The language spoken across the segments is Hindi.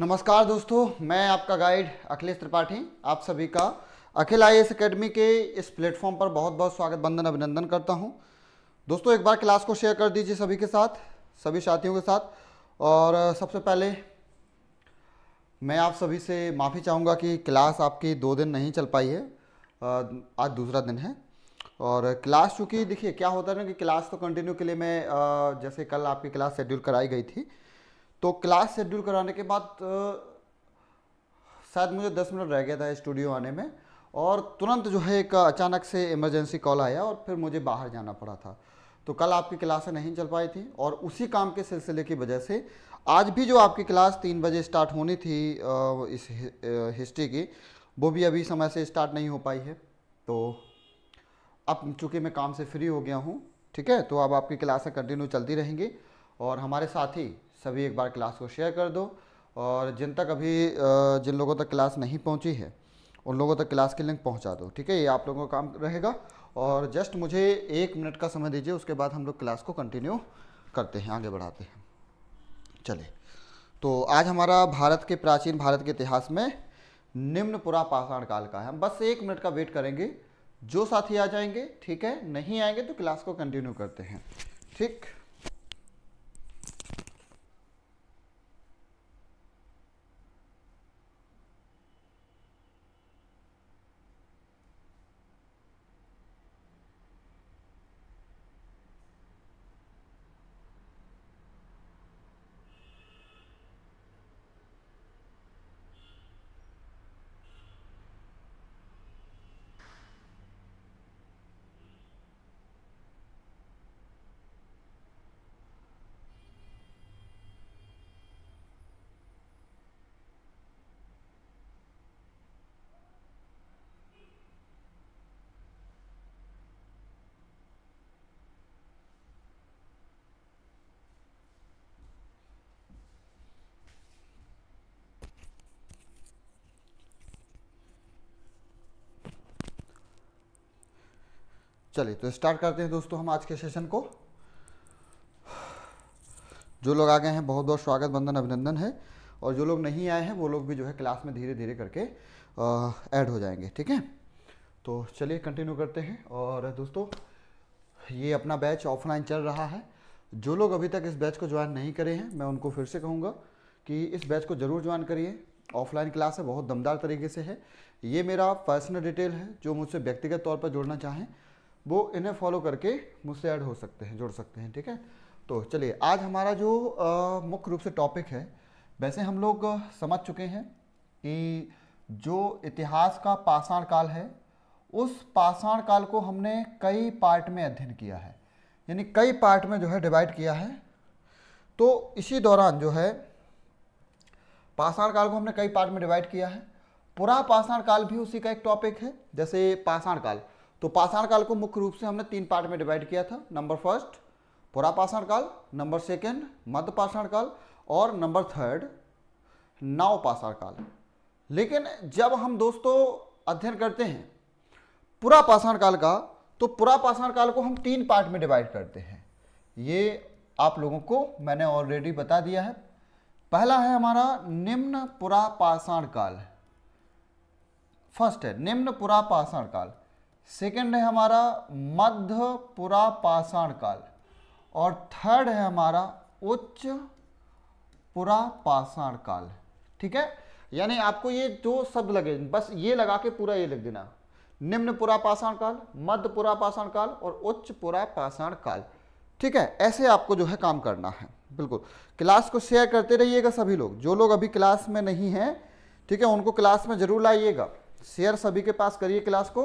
नमस्कार दोस्तों मैं आपका गाइड अखिलेश त्रिपाठी आप सभी का अखिल आई एकेडमी के इस प्लेटफॉर्म पर बहुत बहुत स्वागत बंधन अभिनंदन करता हूं दोस्तों एक बार क्लास को शेयर कर दीजिए सभी के साथ सभी साथियों के साथ और सबसे पहले मैं आप सभी से माफ़ी चाहूँगा कि क्लास आपकी दो दिन नहीं चल पाई है आज दूसरा दिन है और क्लास चूँकि देखिए क्या होता है ना कि क्लास तो कंटिन्यू के लिए मैं जैसे कल आपकी क्लास शेड्यूल कराई गई थी तो क्लास शेड्यूल कराने के बाद शायद मुझे दस मिनट रह गया था स्टूडियो आने में और तुरंत जो है एक अचानक से इमरजेंसी कॉल आया और फिर मुझे बाहर जाना पड़ा था तो कल आपकी क्लासें नहीं चल पाई थी और उसी काम के सिलसिले की वजह से आज भी जो आपकी क्लास तीन बजे स्टार्ट होनी थी इस हिस्ट्री की वो भी अभी समय से स्टार्ट नहीं हो पाई है तो अब चूँकि मैं काम से फ्री हो गया हूँ ठीक है तो अब आपकी क्लासें कंटिन्यू चलती रहेंगी और हमारे साथ ही सभी एक बार क्लास को शेयर कर दो और जिन तक अभी जिन लोगों तक क्लास नहीं पहुंची है उन लोगों तक क्लास की लिंक पहुंचा दो ठीक है ये आप लोगों का काम रहेगा और जस्ट मुझे एक मिनट का समय दीजिए उसके बाद हम लोग क्लास को कंटिन्यू करते हैं आगे बढ़ाते हैं चले तो आज हमारा भारत के प्राचीन भारत के इतिहास में निम्न पुरा पाषाण काल का है हम बस एक मिनट का वेट करेंगे जो साथी आ जाएंगे ठीक है नहीं आएंगे तो क्लास को कंटिन्यू करते हैं ठीक चलिए तो स्टार्ट करते हैं दोस्तों हम आज के सेशन को जो लोग आ गए हैं बहुत बहुत स्वागत बंधन अभिनंदन है और जो लोग नहीं आए हैं वो लोग भी जो है क्लास में धीरे धीरे करके ऐड हो जाएंगे ठीक है तो चलिए कंटिन्यू करते हैं और दोस्तों ये अपना बैच ऑफलाइन चल रहा है जो लोग अभी तक इस बैच को ज्वाइन नहीं करे हैं मैं उनको फिर से कहूँगा कि इस बैच को ज़रूर ज्वाइन करिए ऑफलाइन क्लास है बहुत दमदार तरीके से है ये मेरा पर्सनल डिटेल है जो मुझसे व्यक्तिगत तौर पर जोड़ना चाहें वो इन्हें फॉलो करके मुझसे ऐड हो सकते हैं जुड़ सकते हैं ठीक है तो चलिए आज हमारा जो मुख्य रूप से टॉपिक है वैसे हम लोग समझ चुके हैं कि जो इतिहास का पाषाण काल है उस पाषाण काल को हमने कई पार्ट में अध्ययन किया है यानी कई पार्ट में जो है डिवाइड किया है तो इसी दौरान जो है पाषाण काल को हमने कई पार्ट में डिवाइड किया है पुरा पाषाण काल भी उसी का एक टॉपिक है जैसे पाषाण काल तो पाषाण काल को मुख्य रूप से हमने तीन पार्ट में डिवाइड किया था नंबर फर्स्ट पुरा पाषाण काल नंबर सेकेंड मध्य पाषाण काल और नंबर थर्ड नाव पाषाण काल लेकिन जब हम दोस्तों अध्ययन करते हैं पुरा पाषाण काल का तो पुरा पाषाण काल को हम तीन पार्ट में डिवाइड करते हैं ये आप लोगों को मैंने ऑलरेडी बता दिया है पहला है हमारा निम्न पुरा पाषाण काल फर्स्ट है निम्न पुरा पाषाण काल सेकंड है हमारा मध्य पाषाण काल और थर्ड है हमारा उच्च पुरा पाषाण काल ठीक है यानी आपको ये जो शब्द लगे बस ये लगा के पूरा ये लिख देना निम्न पुरा पाषाण काल मध्य पुरा पाषाण काल और उच्च पुरा पाषाण काल ठीक है ऐसे आपको जो है काम करना है बिल्कुल क्लास को शेयर करते रहिएगा सभी लोग जो लोग अभी क्लास में नहीं हैं ठीक है उनको क्लास में जरूर लाइएगा शेयर सभी के पास करिए क्लास को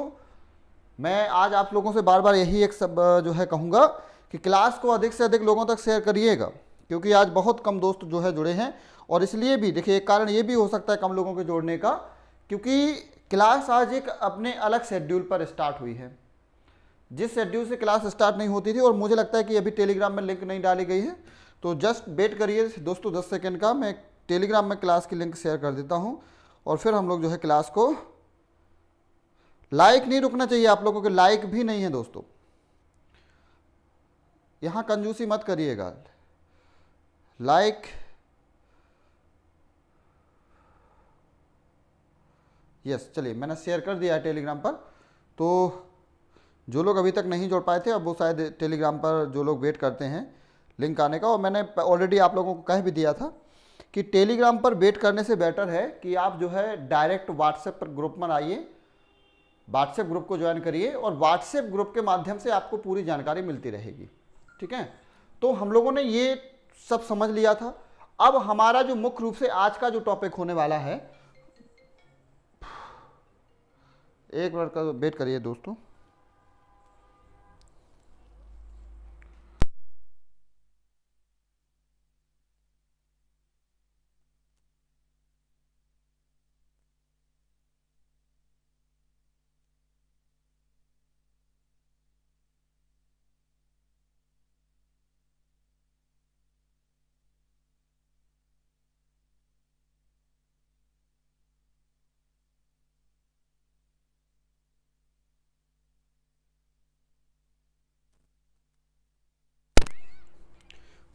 मैं आज आप लोगों से बार बार यही एक सब जो है कहूँगा कि क्लास को अधिक से अधिक लोगों तक शेयर करिएगा क्योंकि आज बहुत कम दोस्त जो है जुड़े हैं और इसलिए भी देखिए एक कारण ये भी हो सकता है कम लोगों के जोड़ने का क्योंकि क्लास आज एक अपने अलग शेड्यूल पर स्टार्ट हुई है जिस शेड्यूल से क्लास स्टार्ट नहीं होती थी और मुझे लगता है कि अभी टेलीग्राम में लिंक नहीं डाली गई है तो जस्ट वेट करिए दोस्तों दस सेकेंड का मैं टेलीग्राम में क्लास की लिंक शेयर कर देता हूँ और फिर हम लोग जो है क्लास को लाइक नहीं रुकना चाहिए आप लोगों के लाइक भी नहीं है दोस्तों यहां कंजूसी मत करिएगा लाइक यस चलिए मैंने शेयर कर दिया है टेलीग्राम पर तो जो लोग अभी तक नहीं जोड़ पाए थे अब वो शायद टेलीग्राम पर जो लोग वेट करते हैं लिंक आने का और मैंने ऑलरेडी आप लोगों को कह भी दिया था कि टेलीग्राम पर वेट करने से बेटर है कि आप जो है डायरेक्ट व्हाट्सएप पर ग्रुप में आइए व्हाट्सएप ग्रुप को ज्वाइन करिए और व्हाट्सएप ग्रुप के माध्यम से आपको पूरी जानकारी मिलती रहेगी ठीक है तो हम लोगों ने ये सब समझ लिया था अब हमारा जो मुख्य रूप से आज का जो टॉपिक होने वाला है एक बार का वेट करिए दोस्तों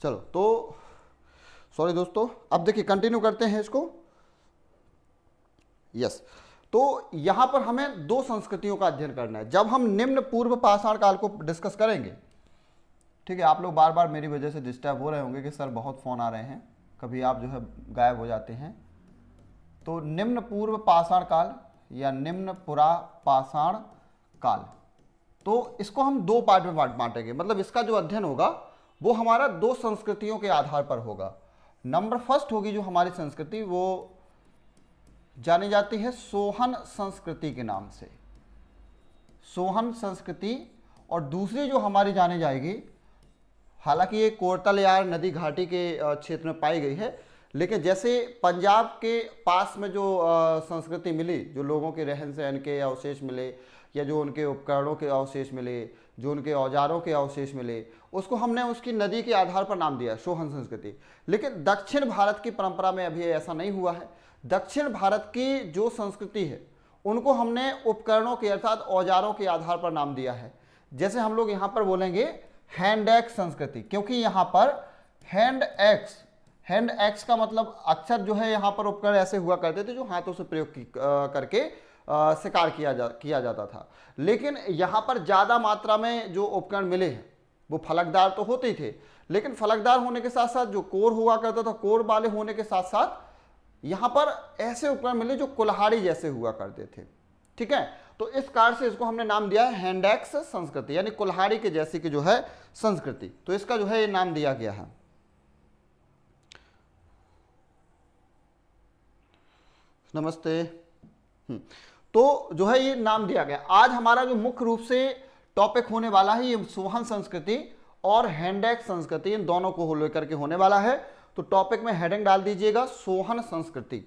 चलो तो सॉरी दोस्तों अब देखिए कंटिन्यू करते हैं इसको यस तो यहां पर हमें दो संस्कृतियों का अध्ययन करना है जब हम निम्न पूर्व पाषाण काल को डिस्कस करेंगे ठीक है आप लोग बार बार मेरी वजह से डिस्टर्ब हो रहे होंगे कि सर बहुत फ़ोन आ रहे हैं कभी आप जो है गायब हो जाते हैं तो निम्न पूर्व पाषाण काल या निम्न पुरा पाषाण काल तो इसको हम दो पार्ट में बांटेंगे मतलब इसका जो अध्ययन होगा वो हमारा दो संस्कृतियों के आधार पर होगा नंबर फर्स्ट होगी जो हमारी संस्कृति वो जानी जाती है सोहन संस्कृति के नाम से सोहन संस्कृति और दूसरी जो हमारी जानी जाएगी हालांकि ये कोरतल यार नदी घाटी के क्षेत्र में पाई गई है लेकिन जैसे पंजाब के पास में जो संस्कृति मिली जो लोगों के रहन सहन के अवशेष मिले या जो उनके उपकरणों के अवशेष मिले जो उनके औजारों के अवशेष मिले उसको हमने उसकी नदी के आधार पर नाम दिया सोहन संस्कृति लेकिन दक्षिण भारत की परंपरा में अभी ऐसा नहीं हुआ है दक्षिण भारत की जो संस्कृति है उनको हमने उपकरणों के अर्थात औजारों के आधार पर नाम दिया है जैसे हम लोग यहाँ पर बोलेंगे हैंड एक्स संस्कृति क्योंकि यहाँ पर हैंड एक्स हैंड एक्स का मतलब अक्सर जो है यहाँ पर उपकरण ऐसे हुआ करते थे जो हाथों से प्रयोग करके शिकार किया जा किया जाता था लेकिन यहाँ पर ज़्यादा मात्रा में जो उपकरण मिले हैं वो फलकदार तो होते ही थे लेकिन फलकदार होने के साथ साथ जो कोर हुआ करता था कोर वाले होने के साथ साथ यहाँ पर ऐसे उपकरण मिले जो कुल्हाड़ी जैसे हुआ करते थे ठीक है तो इस कार से इसको हमने नाम दिया है हैंडैक्स संस्कृति यानी कुल्हाड़ी के जैसे की जो है संस्कृति तो इसका जो है ये नाम दिया गया है नमस्ते हम्म। तो जो है ये नाम दिया गया आज हमारा जो मुख्य रूप से टॉपिक होने वाला है ये सुहन संस्कृति और हैंडैक संस्कृति इन दोनों को लेकर के होने वाला है तो टॉपिक में हेडिंग डाल दीजिएगा सोहन संस्कृति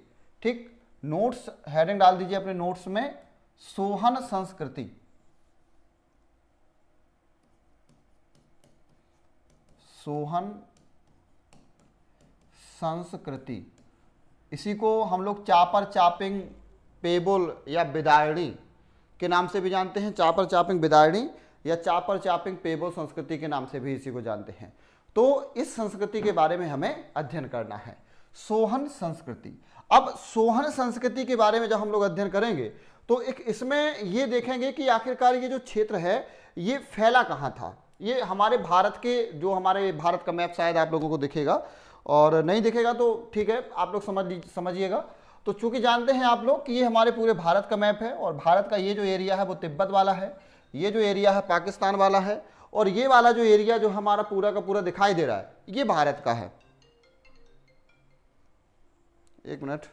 ठीक नोट्स हेडिंग डाल दीजिए अपने नोट्स में सोहन संस्कृति सोहन संस्कृति इसी को हम लोग चापर चापिंग पेबुल या बिदायड़ी के नाम से भी जानते हैं चापर चापिंग बिदारणी या चापर चापिंग पेबो संस्कृति के नाम से भी इसी को जानते हैं तो इस संस्कृति के बारे में हमें अध्ययन करना है सोहन संस्कृति अब सोहन संस्कृति के बारे में जब हम लोग अध्ययन करेंगे तो एक इसमें ये देखेंगे कि आखिरकार ये जो क्षेत्र है ये फैला कहाँ था ये हमारे भारत के जो हमारे भारत का मैप शायद आप लोगों को दिखेगा और नहीं दिखेगा तो ठीक है आप लोग समझ समझिएगा तो चूंकि जानते हैं आप लोग कि ये हमारे पूरे भारत का मैप है और भारत का ये जो एरिया है वो तिब्बत वाला है ये जो एरिया है पाकिस्तान वाला है और ये वाला जो एरिया जो हमारा पूरा का पूरा दिखाई दे रहा है ये भारत का है एक मिनट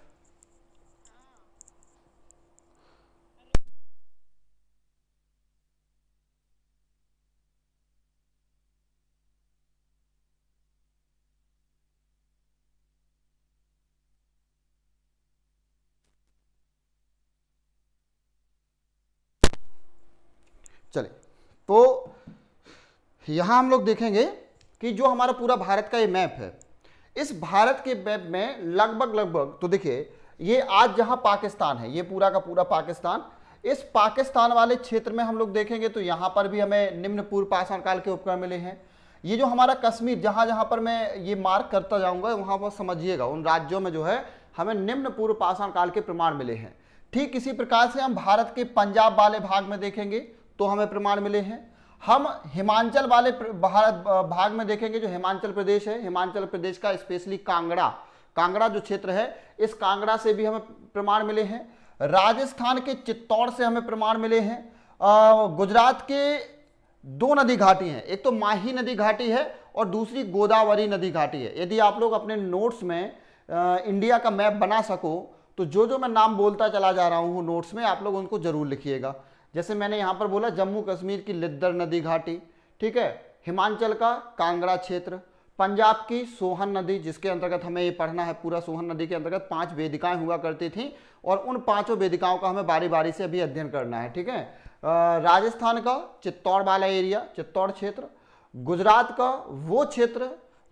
चले तो यहाँ हम लोग देखेंगे कि जो हमारा पूरा भारत का ये मैप है इस भारत के मैप में लगभग लगभग तो देखिए ये आज जहाँ पाकिस्तान है ये पूरा का पूरा पाकिस्तान इस पाकिस्तान वाले क्षेत्र में हम लोग देखेंगे तो यहाँ पर भी हमें निम्न पूर्व पाषाण काल के उपकरण मिले हैं ये जो हमारा कश्मीर जहाँ जहाँ पर मैं ये मार्क करता जाऊँगा वहाँ पर समझिएगा उन राज्यों में जो है हमें निम्न पूर्व पाषाण काल के प्रमाण मिले हैं ठीक इसी प्रकार से हम भारत के पंजाब वाले भाग में देखेंगे तो हमें प्रमाण मिले हैं हम हिमाचल वाले भारत भाग में देखेंगे जो हिमाचल प्रदेश है हिमाचल प्रदेश का स्पेशली कांगड़ा कांगड़ा जो क्षेत्र है इस कांगड़ा से भी हमें प्रमाण मिले हैं राजस्थान के चित्तौड़ से हमें प्रमाण मिले हैं गुजरात के दो नदी घाटी हैं एक तो माही नदी घाटी है और दूसरी गोदावरी नदी घाटी है यदि आप लोग अपने नोट्स में इंडिया का मैप बना सको तो जो जो मैं नाम बोलता चला जा रहा हूँ नोट्स में आप लोग उनको जरूर लिखिएगा जैसे मैंने यहाँ पर बोला जम्मू कश्मीर की लिद्दर नदी घाटी ठीक है हिमाचल का कांगड़ा क्षेत्र पंजाब की सोहन नदी जिसके अंतर्गत हमें ये पढ़ना है पूरा सोहन नदी के अंतर्गत पांच वेदिकाएं हुआ करती थीं और उन पांचों वेदिकाओं का हमें बारी बारी से अभी अध्ययन करना है ठीक है राजस्थान का चित्तौड़ वाला एरिया चित्तौड़ क्षेत्र गुजरात का वो क्षेत्र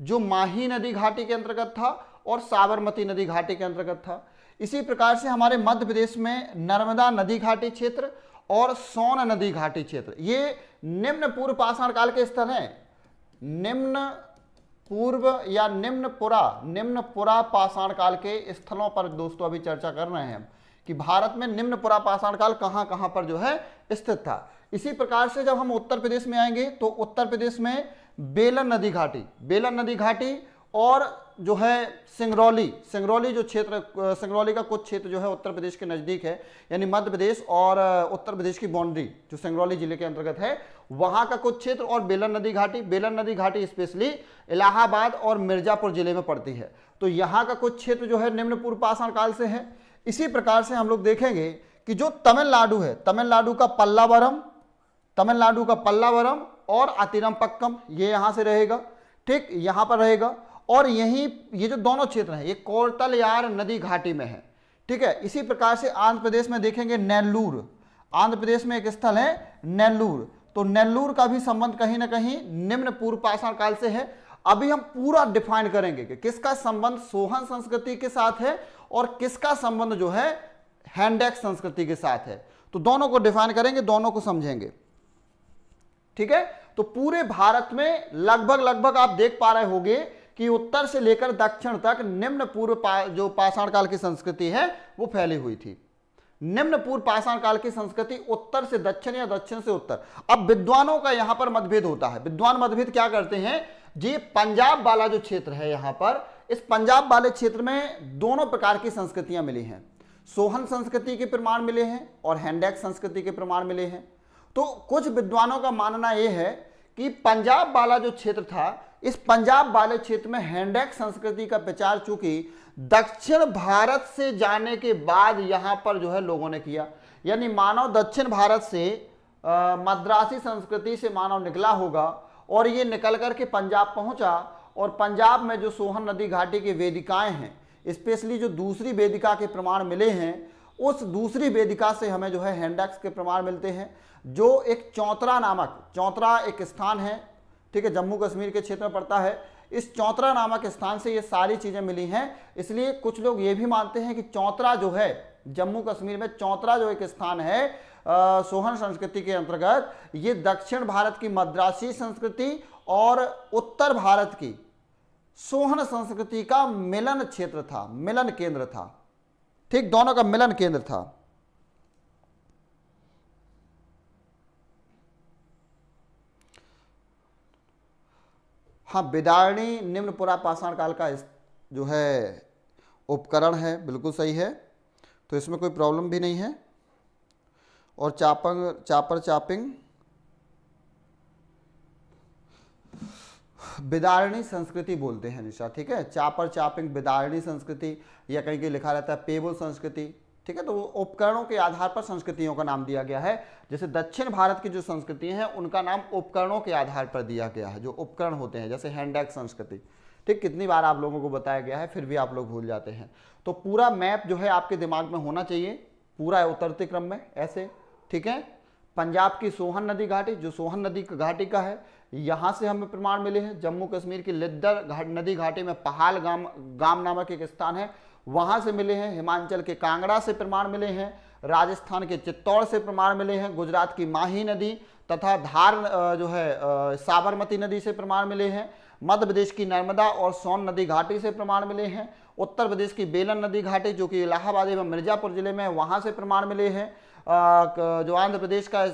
जो माही नदी घाटी के अंतर्गत था और साबरमती नदी घाटी के अंतर्गत था इसी प्रकार से हमारे मध्य प्रदेश में नर्मदा नदी घाटी क्षेत्र और सोन नदी घाटी क्षेत्र ये निम्न पूर्व पाषाण काल के स्थल हैं निम्न पूर्व या निम्न पुरा निम्न पुरा पाषाण काल के स्थलों पर दोस्तों अभी चर्चा कर रहे हैं कि भारत में निम्न पुरा पाषाण काल कहां कहां पर जो है स्थित था इसी प्रकार से जब हम उत्तर प्रदेश में आएंगे तो उत्तर प्रदेश में बेलन नदी घाटी बेलन नदी घाटी और जो है सिंगरौली सिंगरौली जो क्षेत्र सिंगरौली का कुछ क्षेत्र जो है उत्तर प्रदेश के नज़दीक है यानी मध्य प्रदेश और उत्तर प्रदेश की बाउंड्री जो सिंगरौली जिले के अंतर्गत है वहाँ का कुछ क्षेत्र और बेलन नदी घाटी बेलन नदी घाटी स्पेशली इलाहाबाद और मिर्ज़ापुर जिले में पड़ती है तो यहाँ का कुछ क्षेत्र जो है निम्न पूर्व पाषाण काल से है इसी प्रकार से हम लोग देखेंगे कि जो तमिलनाडु है तमिलनाडु का पल्लावरम तमिलनाडु का पल्लावरम और अतिरम पक्कम ये यहाँ से रहेगा ठीक यहाँ पर रहेगा और यहीं ये जो दोनों क्षेत्र हैं ये कोरतलयार नदी घाटी में है ठीक है इसी प्रकार से आंध्र प्रदेश में देखेंगे नेल्लूर आंध्र प्रदेश में एक स्थल है नेल्लूर तो नेल्लूर का भी संबंध कहीं ना कहीं निम्न पूर्व पाषाण काल से है अभी हम पूरा डिफाइन करेंगे कि किसका संबंध सोहन संस्कृति के साथ है और किसका संबंध जो है हैंडेक संस्कृति के साथ है तो दोनों को डिफाइन करेंगे दोनों को समझेंगे ठीक है तो पूरे भारत में लगभग लगभग आप देख पा रहे होंगे कि उत्तर से लेकर दक्षिण तक निम्न पूर्व पा, जो पाषाण काल की संस्कृति है वो फैली हुई थी निम्न पूर्व पाषाण काल की संस्कृति उत्तर से दक्षिण या दक्षिण से उत्तर अब विद्वानों का यहां पर मतभेद होता है विद्वान मतभेद क्या करते हैं जी पंजाब वाला जो क्षेत्र है यहां पर इस पंजाब वाले क्षेत्र में दोनों प्रकार की संस्कृतियां मिली हैं सोहन संस्कृति के प्रमाण मिले हैं और हैंडेक संस्कृति के प्रमाण मिले हैं तो कुछ विद्वानों का मानना यह है कि पंजाब वाला जो क्षेत्र था इस पंजाब वाले क्षेत्र में हैंडैक संस्कृति का प्रचार चूंकि दक्षिण भारत से जाने के बाद यहाँ पर जो है लोगों ने किया यानी मानव दक्षिण भारत से आ, मद्रासी संस्कृति से मानव निकला होगा और ये निकल करके पंजाब पहुँचा और पंजाब में जो सोहन नदी घाटी की वेदिकाएँ हैं स्पेशली जो दूसरी वेदिका के प्रमाण मिले हैं उस दूसरी वेदिका से हमें जो है हैंडैक्स के प्रमाण मिलते हैं जो एक चौंतरा नामक चौंतरा एक स्थान है ठीक है जम्मू कश्मीर के क्षेत्र में पड़ता है इस चौतरा नामक स्थान से ये सारी चीज़ें मिली हैं इसलिए कुछ लोग ये भी मानते हैं कि चौतरा जो है जम्मू कश्मीर में चौतरा जो एक स्थान है आ, सोहन संस्कृति के अंतर्गत ये दक्षिण भारत की मद्रासी संस्कृति और उत्तर भारत की सोहन संस्कृति का मिलन क्षेत्र था मिलन केंद्र था ठीक दोनों का मिलन केंद्र था हाँ बिदारणी निम्न पुरा पाषाण काल का जो है उपकरण है बिल्कुल सही है तो इसमें कोई प्रॉब्लम भी नहीं है और चापंग चापर चापिंग बिदारणी संस्कृति बोलते हैं निशा ठीक है चापर चापिंग बिदारणी संस्कृति या कहीं कहीं लिखा रहता है पेबुल संस्कृति ठीक है तो उपकरणों के आधार पर संस्कृतियों का नाम दिया गया है जैसे दक्षिण भारत की जो संस्कृति है उनका नाम उपकरणों के आधार पर दिया गया है जो उपकरण होते हैं जैसे हैंडैग संस्कृति ठीक कितनी बार आप लोगों को बताया गया है फिर भी आप लोग भूल जाते हैं तो पूरा मैप जो है आपके दिमाग में होना चाहिए पूरा उतरते क्रम में ऐसे ठीक है पंजाब की सोहन नदी घाटी जो सोहन नदी घाटी का है यहाँ से हमें प्रमाण मिले हैं जम्मू कश्मीर की लिद्दर नदी घाटी में पहाल गाम गाम नामक एक स्थान है वहाँ से मिले हैं हिमाचल के कांगड़ा से प्रमाण मिले हैं राजस्थान के चित्तौड़ से प्रमाण मिले हैं गुजरात की माही नदी तथा धार जो है साबरमती नदी से प्रमाण मिले हैं मध्य प्रदेश की नर्मदा और सोन नदी घाटी से प्रमाण मिले हैं उत्तर प्रदेश की बेलन नदी घाटी जो कि इलाहाबाद एवं मिर्जापुर जिले में है वहाँ से प्रमाण मिले हैं जो आंध्र प्रदेश का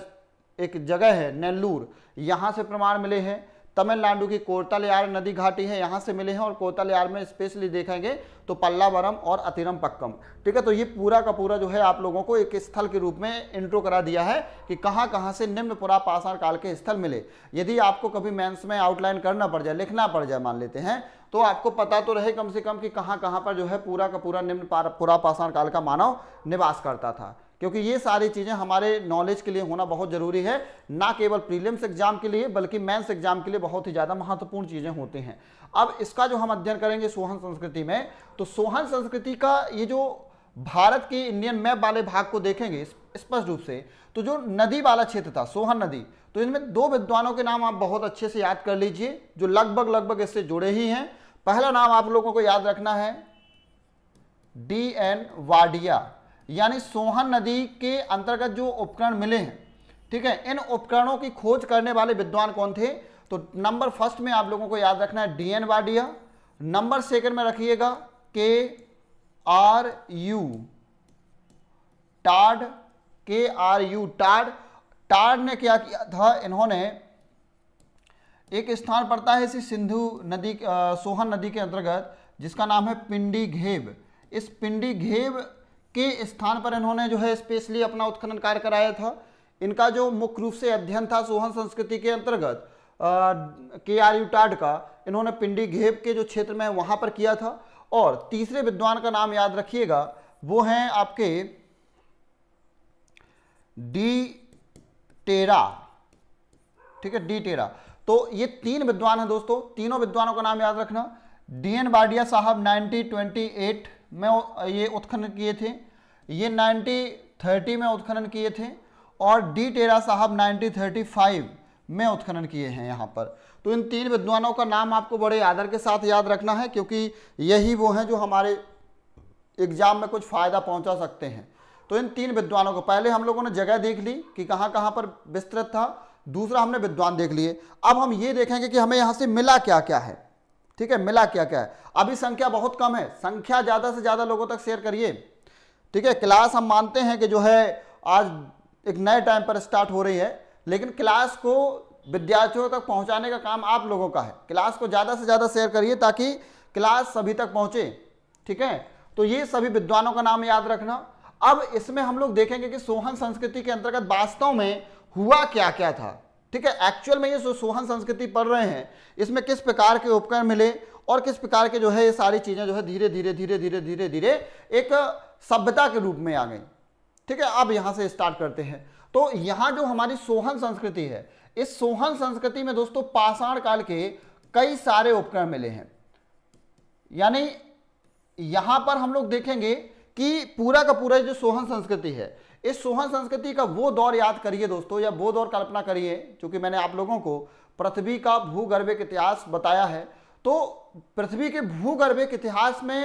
एक जगह है नेल्लूर यहाँ से प्रमाण मिले हैं तमिलनाडु की कोतालयार नदी घाटी है यहाँ से मिले हैं और कोतालयार में स्पेशली देखेंगे तो पल्लावरम और अतिरम पक्कम ठीक है तो ये पूरा का पूरा जो है आप लोगों को एक स्थल के रूप में इंट्रो करा दिया है कि कहाँ कहाँ से निम्न पुरा पाषाण काल के स्थल मिले यदि आपको कभी मैंस में आउटलाइन करना पड़ जाए लिखना पड़ जाए मान लेते हैं तो आपको पता तो रहे कम से कम कि कहाँ कहाँ पर जो है पूरा का पूरा निम्न पुरा पाषाण काल का मानव निवास करता था क्योंकि ये सारी चीज़ें हमारे नॉलेज के लिए होना बहुत ज़रूरी है ना केवल प्रीलिम्स एग्जाम के लिए बल्कि मेंस एग्जाम के लिए बहुत ही ज़्यादा महत्वपूर्ण चीज़ें होती हैं अब इसका जो हम अध्ययन करेंगे सोहन संस्कृति में तो सोहन संस्कृति का ये जो भारत की इंडियन मैप वाले भाग को देखेंगे स्पष्ट रूप से तो जो नदी वाला क्षेत्र था सोहन नदी तो इनमें दो विद्वानों के नाम आप बहुत अच्छे से याद कर लीजिए जो लगभग लगभग इससे जुड़े ही हैं पहला नाम आप लोगों को याद रखना है डी एन वाडिया यानी सोहन नदी के अंतर्गत जो उपकरण मिले हैं ठीक है इन उपकरणों की खोज करने वाले विद्वान कौन थे तो नंबर फर्स्ट में आप लोगों को याद रखना है D N Wadia number second में रखिएगा के आर यू टार्ड के आर यू टार्ड टार्ड ने क्या किया था इन्होंने एक स्थान पड़ता है इसी सिंधु नदी सोहन नदी के अंतर्गत जिसका नाम है पिंडी घेब इस पिंडी घेब के स्थान पर इन्होंने जो है स्पेशली अपना उत्खनन कार्य कराया था इनका जो मुख्य रूप से अध्ययन था सोहन संस्कृति के अंतर्गत के आर यूटाड का इन्होंने पिंडी घेब के जो क्षेत्र में वहाँ पर किया था और तीसरे विद्वान का नाम याद रखिएगा वो हैं आपके डी टेरा ठीक है डी टेरा तो ये तीन विद्वान हैं दोस्तों तीनों विद्वानों का नाम याद रखना डीएन बाडिया साहब 1928 में ये उत्खनन किए थे ये 1930 में उत्खनन किए थे और डी टेरा साहब 1935 में उत्खनन किए हैं यहाँ पर तो इन तीन विद्वानों का नाम आपको बड़े आदर के साथ याद रखना है क्योंकि यही वो हैं जो हमारे एग्जाम में कुछ फ़ायदा पहुंचा सकते हैं तो इन तीन विद्वानों को पहले हम लोगों ने जगह देख ली कि कहाँ कहाँ पर विस्तृत था दूसरा हमने विद्वान देख लिए अब हम ये देखेंगे कि हमें यहाँ से मिला क्या क्या है ठीक है मिला क्या क्या है अभी संख्या बहुत कम है संख्या ज़्यादा से ज़्यादा लोगों तक शेयर करिए ठीक है क्लास हम मानते हैं कि जो है आज एक नए टाइम पर स्टार्ट हो रही है लेकिन क्लास को विद्यार्थियों तक पहुंचाने का काम आप लोगों का है क्लास को ज़्यादा से ज़्यादा शेयर करिए ताकि क्लास सभी तक पहुंचे ठीक है तो ये सभी विद्वानों का नाम याद रखना अब इसमें हम लोग देखेंगे कि सोहन संस्कृति के अंतर्गत वास्तव में हुआ क्या क्या था ठीक है एक्चुअल में ये जो सोहन संस्कृति पढ़ रहे हैं इसमें किस प्रकार के उपकरण मिले और किस प्रकार के जो है ये सारी चीज़ें जो है धीरे धीरे धीरे धीरे धीरे धीरे एक सभ्यता के रूप में आ गई ठीक है अब यहां से स्टार्ट करते हैं तो यहां जो हमारी सोहन संस्कृति है इस सोहन संस्कृति में दोस्तों पाषाण काल के कई सारे उपकरण मिले हैं यानी यहां पर हम लोग देखेंगे कि पूरा का पूरा जो सोहन संस्कृति है इस सोहन संस्कृति का वो दौर याद करिए दोस्तों या वो दौर कल्पना करिए क्योंकि मैंने आप लोगों को पृथ्वी का भूगर्भिक इतिहास बताया है तो पृथ्वी के भूगर्भिक इतिहास में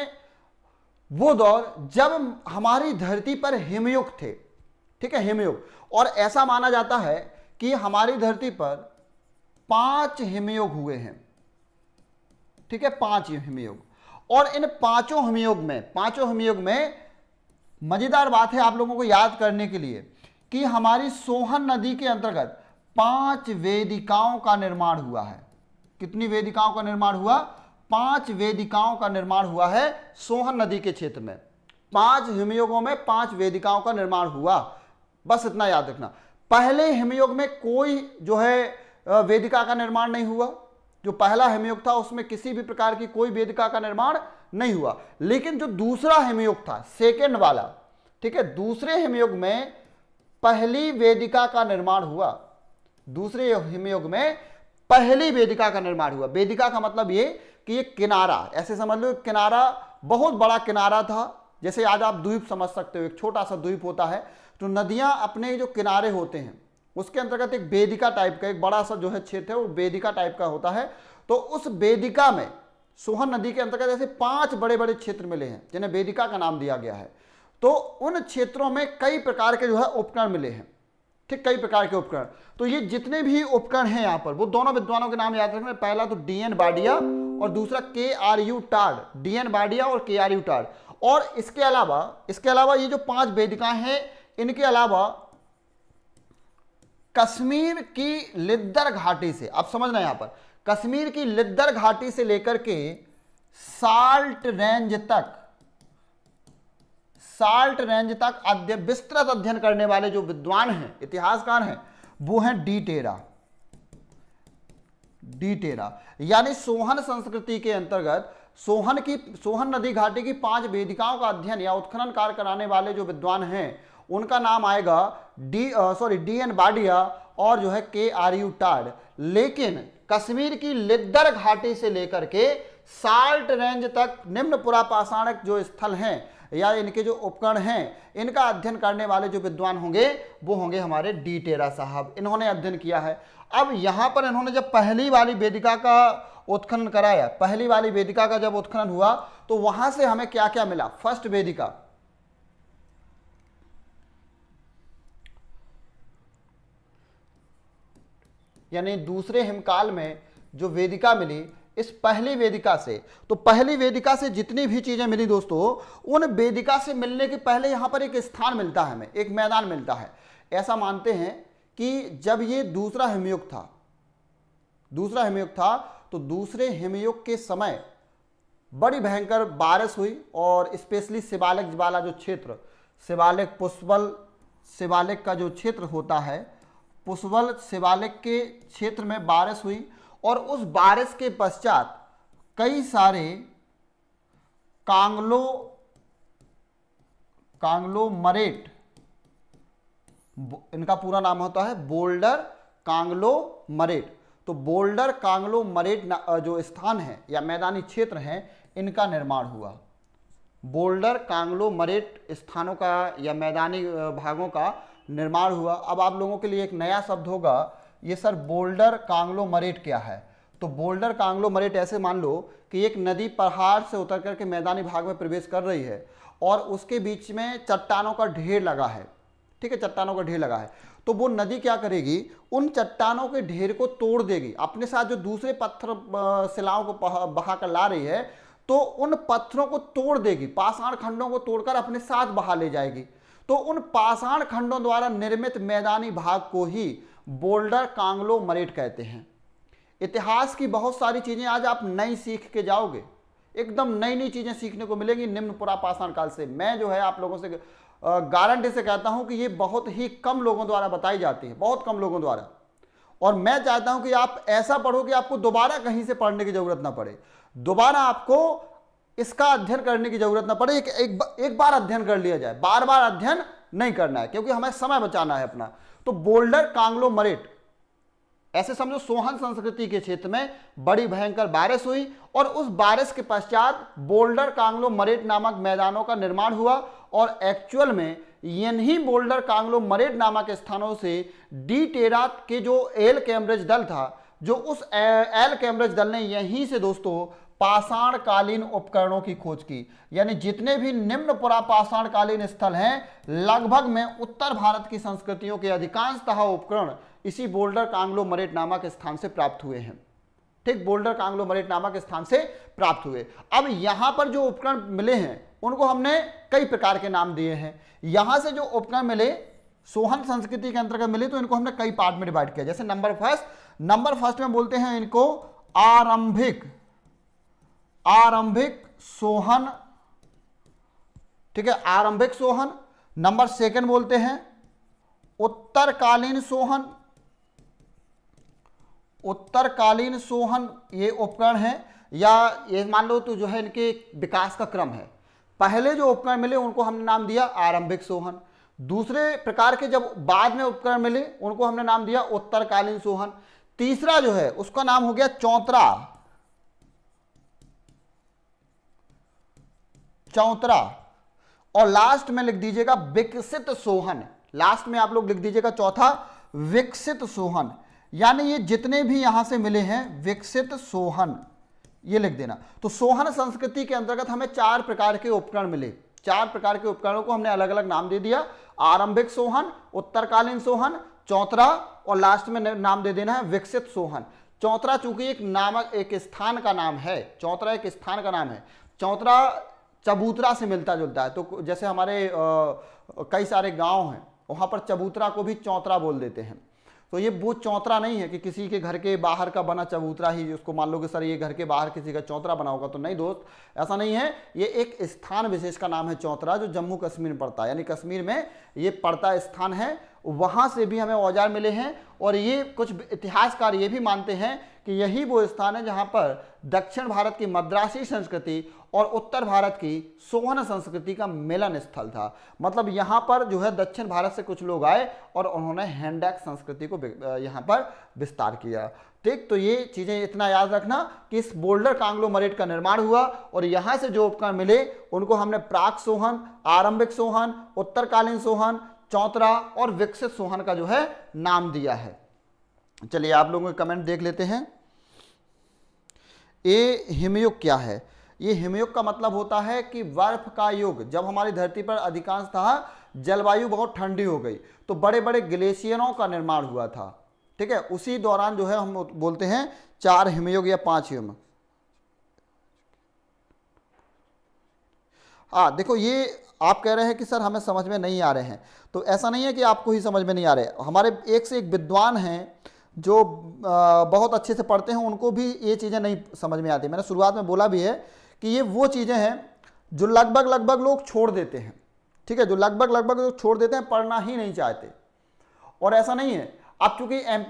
वो दौर जब हमारी धरती पर हिमयुग थे ठीक है हिमयुग और ऐसा माना जाता है कि हमारी धरती पर पांच हिमयुग हुए हैं ठीक है पांच हिमयुग और इन पांचों हिमयुग में पांचों हिमयुग में मजेदार बात है आप लोगों को याद करने के लिए कि हमारी सोहन नदी के अंतर्गत पांच वेदिकाओं का निर्माण हुआ है कितनी वेदिकाओं का निर्माण हुआ पांच वेदिकाओं का निर्माण हुआ है सोहन नदी के क्षेत्र में पांच हिमयुगों में पांच वेदिकाओं का निर्माण हुआ बस इतना याद रखना पहले हिमयुग में कोई जो है वेदिका का निर्माण नहीं हुआ जो पहला हिमयुग था उसमें किसी भी प्रकार की कोई वेदिका का निर्माण नहीं हुआ लेकिन जो दूसरा हिमयुग था सेकेंड वाला ठीक है दूसरे हिमयुग में पहली वेदिका का निर्माण हुआ दूसरे हिमयुग में पहली वेदिका का निर्माण हुआ वेदिका का मतलब ये कि ये किनारा ऐसे समझ लो किनारा बहुत बड़ा किनारा था जैसे आज आप द्वीप समझ सकते हो एक छोटा सा द्वीप होता है तो नदियाँ अपने जो किनारे होते हैं उसके अंतर्गत एक वेदिका टाइप का एक बड़ा सा जो है क्षेत्र है वो वेदिका टाइप का होता है तो उस वेदिका में सोहन नदी के अंतर्गत ऐसे पांच बड़े बड़े क्षेत्र मिले हैं जिन्हें वेदिका का नाम दिया गया है तो उन क्षेत्रों में कई प्रकार के जो है उपकरण मिले हैं ठीक कई प्रकार के उपकरण तो ये जितने भी उपकरण हैं यहाँ पर वो दोनों विद्वानों के नाम याद रखना पहला तो डी एन बाडिया और दूसरा K R U Todd D N Wadia और के आर यू टार और इसके अलावा इसके अलावा ये जो पांच वेदिकाएं हैं इनके अलावा कश्मीर की लिद्दर घाटी से आप समझना यहां पर कश्मीर की लिद्दर घाटी से लेकर के साल्ट रेंज तक साल्ट रेंज तक अध्य विस्तृत अध्ययन करने वाले जो विद्वान हैं इतिहासकार हैं वो हैं डी टेरा डी टेरा यानी सोहन संस्कृति के अंतर्गत सोहन की सोहन नदी घाटी की पांच वेदिकाओं का अध्ययन या उत्खनन कार्य कराने वाले जो विद्वान हैं उनका नाम आएगा D sorry D N Wadia और जो है के आर यू टाड लेकिन कश्मीर की लिद्दर घाटी से लेकर के साल्ट रेंज तक निम्न पुरापाषाणक जो स्थल हैं या इनके जो उपकरण हैं इनका अध्ययन करने वाले जो विद्वान होंगे वो होंगे हमारे डी टेरा साहब इन्होंने अध्ययन किया है अब यहाँ पर इन्होंने जब पहली वाली वेदिका का उत्खनन कराया पहली वाली वेदिका का जब उत्खनन हुआ तो वहां से हमें क्या क्या मिला फर्स्ट वेदिका यानी दूसरे हिमकाल में जो वेदिका मिली इस पहली वेदिका से तो पहली वेदिका से जितनी भी चीजें मिली दोस्तों उन वेदिका से मिलने के पहले यहां पर एक स्थान मिलता है हमें एक मैदान मिलता है ऐसा मानते हैं कि जब ये दूसरा हिमयुग था दूसरा हिमयुग था तो दूसरे हिमयुग के समय बड़ी भयंकर बारिश हुई और स्पेशली शिवालिक वाला जो क्षेत्र शिवालिक पुष्पल शिवालिक का जो क्षेत्र होता है पुष्पल शिवालिक के क्षेत्र में बारिश हुई और उस बारिश के पश्चात कई सारे कांगलो कांगलो मरेट इनका पूरा नाम होता है बोल्डर कांगलो मरेट तो बोल्डर कांगलो मरेट जो स्थान है या मैदानी क्षेत्र है इनका निर्माण हुआ बोल्डर कांगलो मरेट स्थानों का या मैदानी भागों का निर्माण हुआ अब आप लोगों के लिए एक नया शब्द होगा ये सर बोल्डर कांगलो मरेट क्या है तो बोल्डर कांगलो मरेट ऐसे मान लो कि एक नदी पहाड़ से उतर करके मैदानी भाग में प्रवेश कर रही है और उसके बीच में चट्टानों का ढेर लगा है ठीक है चट्टानों का ढेर लगा है तो वो नदी क्या करेगी उन चट्टानों के ढेर को तोड़ देगी अपने साथ जो दूसरे पत्थर शिलाओं को बहा कर ला रही है तो उन पत्थरों को तोड़ देगी पाषाण खंडों को तोड़कर अपने साथ बहा ले जाएगी तो उन पाषाण खंडों द्वारा निर्मित मैदानी भाग को ही बोल्डर कांगलो मरेट कहते हैं इतिहास की बहुत सारी चीज़ें आज आप नई सीख के जाओगे एकदम नई नई चीज़ें सीखने को मिलेंगी निम्न पुरा पाषाण काल से मैं जो है आप लोगों से गारंटी से कहता हूं कि ये बहुत ही कम लोगों द्वारा बताई जाती है बहुत कम लोगों द्वारा और मैं चाहता हूं कि आप ऐसा पढ़ो कि आपको दोबारा कहीं से पढ़ने की ज़रूरत ना पड़े दोबारा आपको इसका अध्ययन करने की ज़रूरत ना पड़े एक एक, एक बार अध्ययन कर लिया जाए बार बार अध्ययन नहीं करना है क्योंकि हमें समय बचाना है अपना तो बोल्डर मरेट ऐसे समझो सोहन संस्कृति के क्षेत्र में बड़ी भयंकर बारिश हुई और उस बारिश के पश्चात बोल्डर कांग्लो मरेट नामक मैदानों का निर्माण हुआ और एक्चुअल में यही बोल्डर कांग्लो मरेट नामक स्थानों से डी टेरा के जो एल कैम्ब्रिज दल था जो उस एल कैम्ब्रिज दल ने यहीं से दोस्तों पाषाणकालीन उपकरणों की खोज की यानी जितने भी निम्न पुरापाषाणकालीन स्थल हैं लगभग में उत्तर भारत की संस्कृतियों के अधिकांशतः उपकरण इसी बोल्डर कांग्लो मरेट नामक स्थान से प्राप्त हुए हैं ठीक बोल्डर कांग्लो मरेट नामक स्थान से प्राप्त हुए अब यहां पर जो उपकरण मिले हैं उनको हमने कई प्रकार के नाम दिए हैं यहां से जो उपकरण मिले सोहन संस्कृति के अंतर्गत मिले तो इनको हमने कई पार्ट में डिवाइड किया जैसे नंबर फर्स्ट नंबर फर्स्ट में बोलते हैं इनको आरंभिक आरंभिक सोहन ठीक है आरंभिक सोहन नंबर सेकंड बोलते हैं उत्तरकालीन सोहन उत्तरकालीन सोहन ये उपकरण है या ये मान लो तो जो है इनके विकास का क्रम है पहले जो उपकरण मिले उनको हमने नाम दिया आरंभिक सोहन दूसरे प्रकार के जब बाद में उपकरण मिले उनको हमने नाम दिया उत्तरकालीन सोहन तीसरा जो है उसका नाम हो गया चौतरा चौतरा और लास्ट में लिख दीजिएगा विकसित सोहन लास्ट में आप लोग लिख दीजिएगा चौथा विकसित सोहन यानी ये जितने भी यहां से मिले हैं विकसित सोहन ये लिख देना तो सोहन संस्कृति के अंतर्गत हमें चार प्रकार के उपकरण मिले चार प्रकार के उपकरणों को हमने अलग अलग नाम दे दिया आरंभिक सोहन उत्तरकालीन सोहन चौतरा और लास्ट में नाम दे देना है विकसित सोहन चौतरा चूंकि एक नामक एक स्थान का नाम है चौतरा एक स्थान का नाम है चौतरा चबूतरा से मिलता जुलता है तो जैसे हमारे कई सारे गांव हैं वहाँ पर चबूतरा को भी चौतरा बोल देते हैं तो ये वो चौतरा नहीं है कि किसी के घर के बाहर का बना चबूतरा ही उसको मान लो कि सर ये घर के बाहर किसी का चौतरा बना होगा तो नहीं दोस्त ऐसा नहीं है ये एक स्थान विशेष का नाम है चौतरा जो जम्मू कश्मीर में पड़ता है यानी कश्मीर में ये पड़ता स्थान है वहाँ से भी हमें औजार मिले हैं और ये कुछ इतिहासकार ये भी मानते हैं कि यही वो स्थान है जहाँ पर दक्षिण भारत की मद्रासी संस्कृति और उत्तर भारत की सोहन संस्कृति का मिलन स्थल था मतलब यहाँ पर जो है दक्षिण भारत से कुछ लोग आए और उन्होंने हैंडैक संस्कृति को यहाँ पर विस्तार किया ठीक तो ये चीज़ें इतना याद रखना कि इस बोल्डर कांग्लोमरेट का निर्माण हुआ और यहाँ से जो उपकरण मिले उनको हमने प्राक सोहन आरंभिक सोहन उत्तरकालीन सोहन चौतरा और विकसित सोहन का जो है नाम दिया है चलिए आप लोगों के कमेंट देख लेते हैं ए हिमयुग क्या है ये हिमयुग का मतलब होता है कि बर्फ का युग जब हमारी धरती पर अधिकांश था जलवायु बहुत ठंडी हो गई तो बड़े बड़े ग्लेशियरों का निर्माण हुआ था ठीक है उसी दौरान जो है हम बोलते हैं चार हिमयोग या पांच हिम आ हाँ, देखो ये आप कह रहे हैं कि सर हमें समझ में नहीं आ रहे हैं तो ऐसा नहीं है कि आपको ही समझ में नहीं आ रहे हमारे एक से एक विद्वान हैं जो बहुत अच्छे से पढ़ते हैं उनको भी ये चीज़ें नहीं समझ में आती मैंने शुरुआत में बोला भी है कि ये वो चीज़ें हैं जो लगभग लगभग लोग छोड़ देते हैं ठीक है जो लगभग लगभग लोग छोड़ देते हैं पढ़ना ही नहीं चाहते और ऐसा नहीं है अब चूंकि एम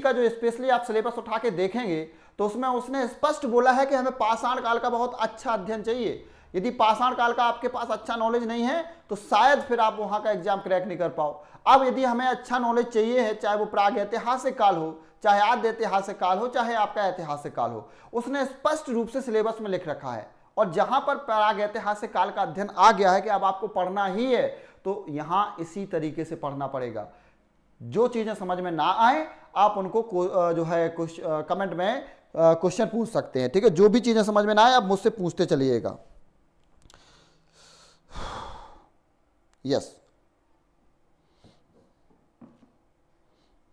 का जो स्पेशली आप सिलेबस उठा के देखेंगे तो उसमें उसने स्पष्ट बोला है कि हमें पाषाण काल का बहुत अच्छा अध्ययन चाहिए यदि पाषाण काल का आपके पास अच्छा नॉलेज नहीं है तो शायद फिर आप वहाँ का एग्जाम क्रैक नहीं कर पाओ अब यदि हमें अच्छा नॉलेज चाहिए है चाहे वो प्राग ऐतिहासिक काल हो चाहे आद्य ऐतिहासिक काल हो चाहे आपका ऐतिहासिक काल हो उसने स्पष्ट रूप से सिलेबस में लिख रखा है और जहां पर प्राग ऐतिहासिक काल का अध्ययन आ गया है कि अब आपको पढ़ना ही है तो यहाँ इसी तरीके से पढ़ना पड़ेगा जो चीज़ें समझ में ना आए आप उनको जो है कुछ कमेंट में क्वेश्चन पूछ सकते हैं ठीक है जो भी चीज़ें समझ में ना आए आप मुझसे पूछते चलिएगा यस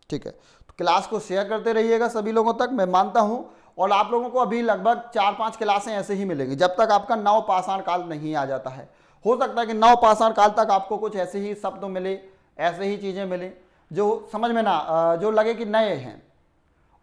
ठीक है तो क्लास को शेयर करते रहिएगा सभी लोगों तक मैं मानता हूं और आप लोगों को अभी लगभग चार पांच क्लासें ऐसे ही मिलेंगी जब तक आपका नव पाषाण काल नहीं आ जाता है हो सकता है कि नव पाषाण काल तक आपको कुछ ऐसे ही शब्द मिले ऐसे ही चीज़ें मिलें जो समझ में ना जो लगे कि नए हैं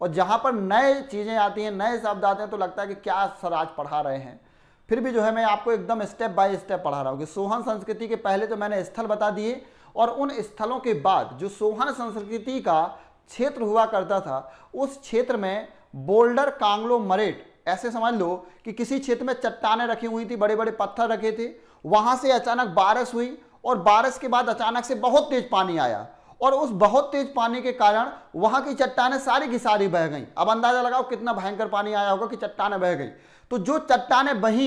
और जहाँ पर नए चीज़ें आती हैं नए शब्द आते हैं तो लगता है कि क्या सर आज पढ़ा रहे हैं फिर भी जो है मैं आपको एकदम स्टेप बाय स्टेप पढ़ा रहा हूँ कि सोहन संस्कृति के पहले तो मैंने स्थल बता दिए और उन स्थलों के बाद जो सोहन संस्कृति का क्षेत्र हुआ करता था उस क्षेत्र में बोल्डर कांगलो मरेट ऐसे समझ लो कि किसी क्षेत्र में चट्टाने रखी हुई थी बड़े बड़े पत्थर रखे थे वहां से अचानक बारिश हुई और बारिश के बाद अचानक से बहुत तेज पानी आया और उस बहुत तेज पानी के कारण वहां की चट्टाने सारी की सारी बह गई अब अंदाजा लगाओ कितना भयंकर पानी आया होगा कि चट्टाने बह गई तो जो चट्टाने बही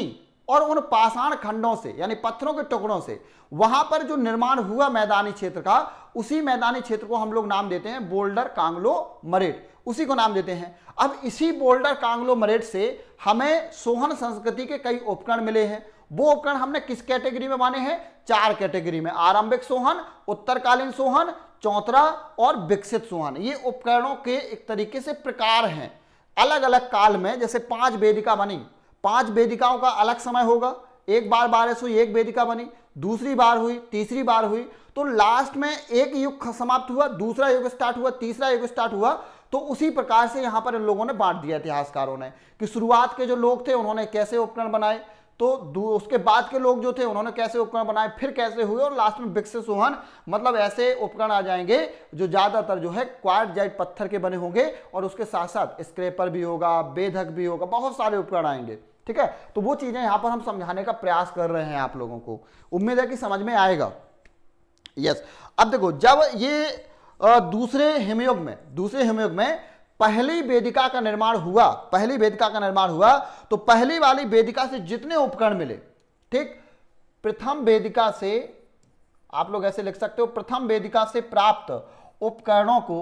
और उन पाषाण खंडों से यानी पत्थरों के टुकड़ों से वहां पर जो निर्माण हुआ मैदानी क्षेत्र का उसी मैदानी क्षेत्र को हम लोग नाम देते हैं बोल्डर कांगलो मरेट उसी को नाम देते हैं अब इसी बोल्डर कांगलो मरेट से हमें सोहन संस्कृति के कई उपकरण मिले हैं वो उपकरण हमने किस कैटेगरी में माने हैं चार कैटेगरी में आरंभिक सोहन उत्तरकालीन सोहन चौतरा और विकसित सुहान ये उपकरणों के एक तरीके से प्रकार हैं अलग अलग काल में जैसे पांच वेदिका बनी पांच वेदिकाओं का अलग समय होगा एक बार बारह सौ एक वेदिका बनी दूसरी बार हुई तीसरी बार हुई तो लास्ट में एक युग समाप्त हुआ दूसरा युग स्टार्ट हुआ तीसरा युग स्टार्ट हुआ तो उसी प्रकार से यहां पर इन लोगों ने बांट दिया इतिहासकारों ने कि शुरुआत के जो लोग थे उन्होंने कैसे उपकरण बनाए तो उसके बाद के लोग जो थे उन्होंने कैसे उपकरण बनाए फिर कैसे हुए और लास्ट में बिक्स सोहन मतलब ऐसे उपकरण आ जाएंगे जो ज़्यादातर जो है क्वार्ट जाइट पत्थर के बने होंगे और उसके साथ साथ स्क्रेपर भी होगा बेधक भी होगा बहुत सारे उपकरण आएंगे ठीक है तो वो चीज़ें यहाँ पर हम समझाने का प्रयास कर रहे हैं आप लोगों को उम्मीद है कि समझ में आएगा यस अब देखो जब ये दूसरे हिमयोग में दूसरे हिमयोग में पहली वेदिका का निर्माण हुआ पहली वेदिका का निर्माण हुआ तो पहली वाली वेदिका से जितने उपकरण मिले ठीक प्रथम वेदिका से आप लोग ऐसे लिख सकते हो प्रथम वेदिका से प्राप्त उपकरणों को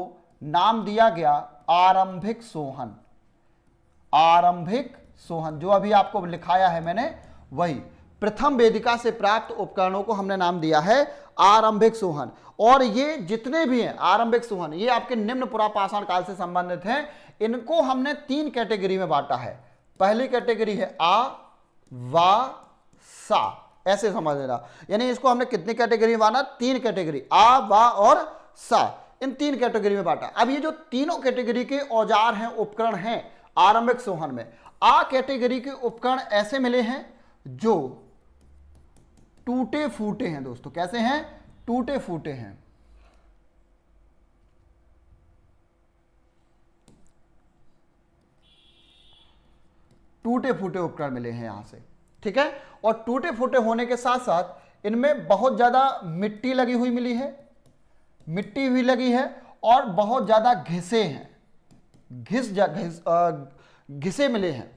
नाम दिया गया आरंभिक सोहन आरंभिक सोहन जो अभी आपको लिखाया है मैंने वही प्रथम वेदिका से प्राप्त उपकरणों को हमने नाम दिया है आरंभिक सोहन और ये जितने भी हैं आरंभिक सुहन ये आपके निम्न पुरापाषाण काल से संबंधित हैं इनको हमने तीन कैटेगरी में बांटा है पहली कैटेगरी है आ वा सा ऐसे समझ लेना यानी इसको हमने कितनी कैटेगरी में बांटा तीन कैटेगरी आ वा और सा इन तीन कैटेगरी में बांटा अब ये जो तीनों कैटेगरी के औजार हैं उपकरण हैं आरंभिक सोहन में आ कैटेगरी के उपकरण ऐसे मिले हैं जो टूटे फूटे हैं दोस्तों कैसे हैं टूटे फूटे हैं टूटे फूटे उपकरण मिले हैं यहां से ठीक है और टूटे फूटे होने के साथ साथ इनमें बहुत ज्यादा मिट्टी लगी हुई मिली है मिट्टी भी लगी है और बहुत ज्यादा घिसे हैं घिस घिसे मिले हैं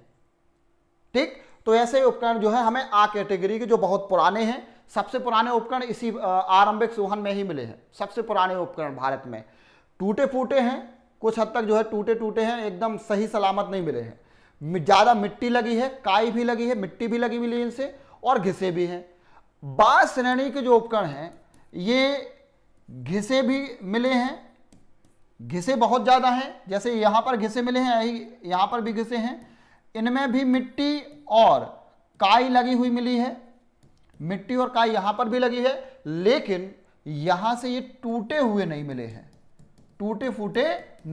ठीक तो ऐसे उपकरण जो है हमें आ कैटेगरी के जो बहुत पुराने हैं सबसे पुराने उपकरण इसी आरंभिक सोहन में ही मिले हैं सबसे पुराने उपकरण भारत में टूटे फूटे हैं कुछ हद तक जो है टूटे टूटे हैं एकदम सही सलामत नहीं मिले हैं ज़्यादा मिट्टी लगी है काई भी लगी है मिट्टी भी लगी मिली इनसे और घिसे भी हैं बास श्रेणी के जो उपकरण हैं ये घिसे भी मिले हैं घिसे बहुत ज़्यादा हैं जैसे यहाँ पर घिसे मिले हैं यहाँ पर भी घिसे हैं इनमें भी मिट्टी और काई लगी हुई मिली है मिट्टी और काई यहां पर भी लगी है लेकिन यहां से ये टूटे हुए नहीं मिले हैं टूटे फूटे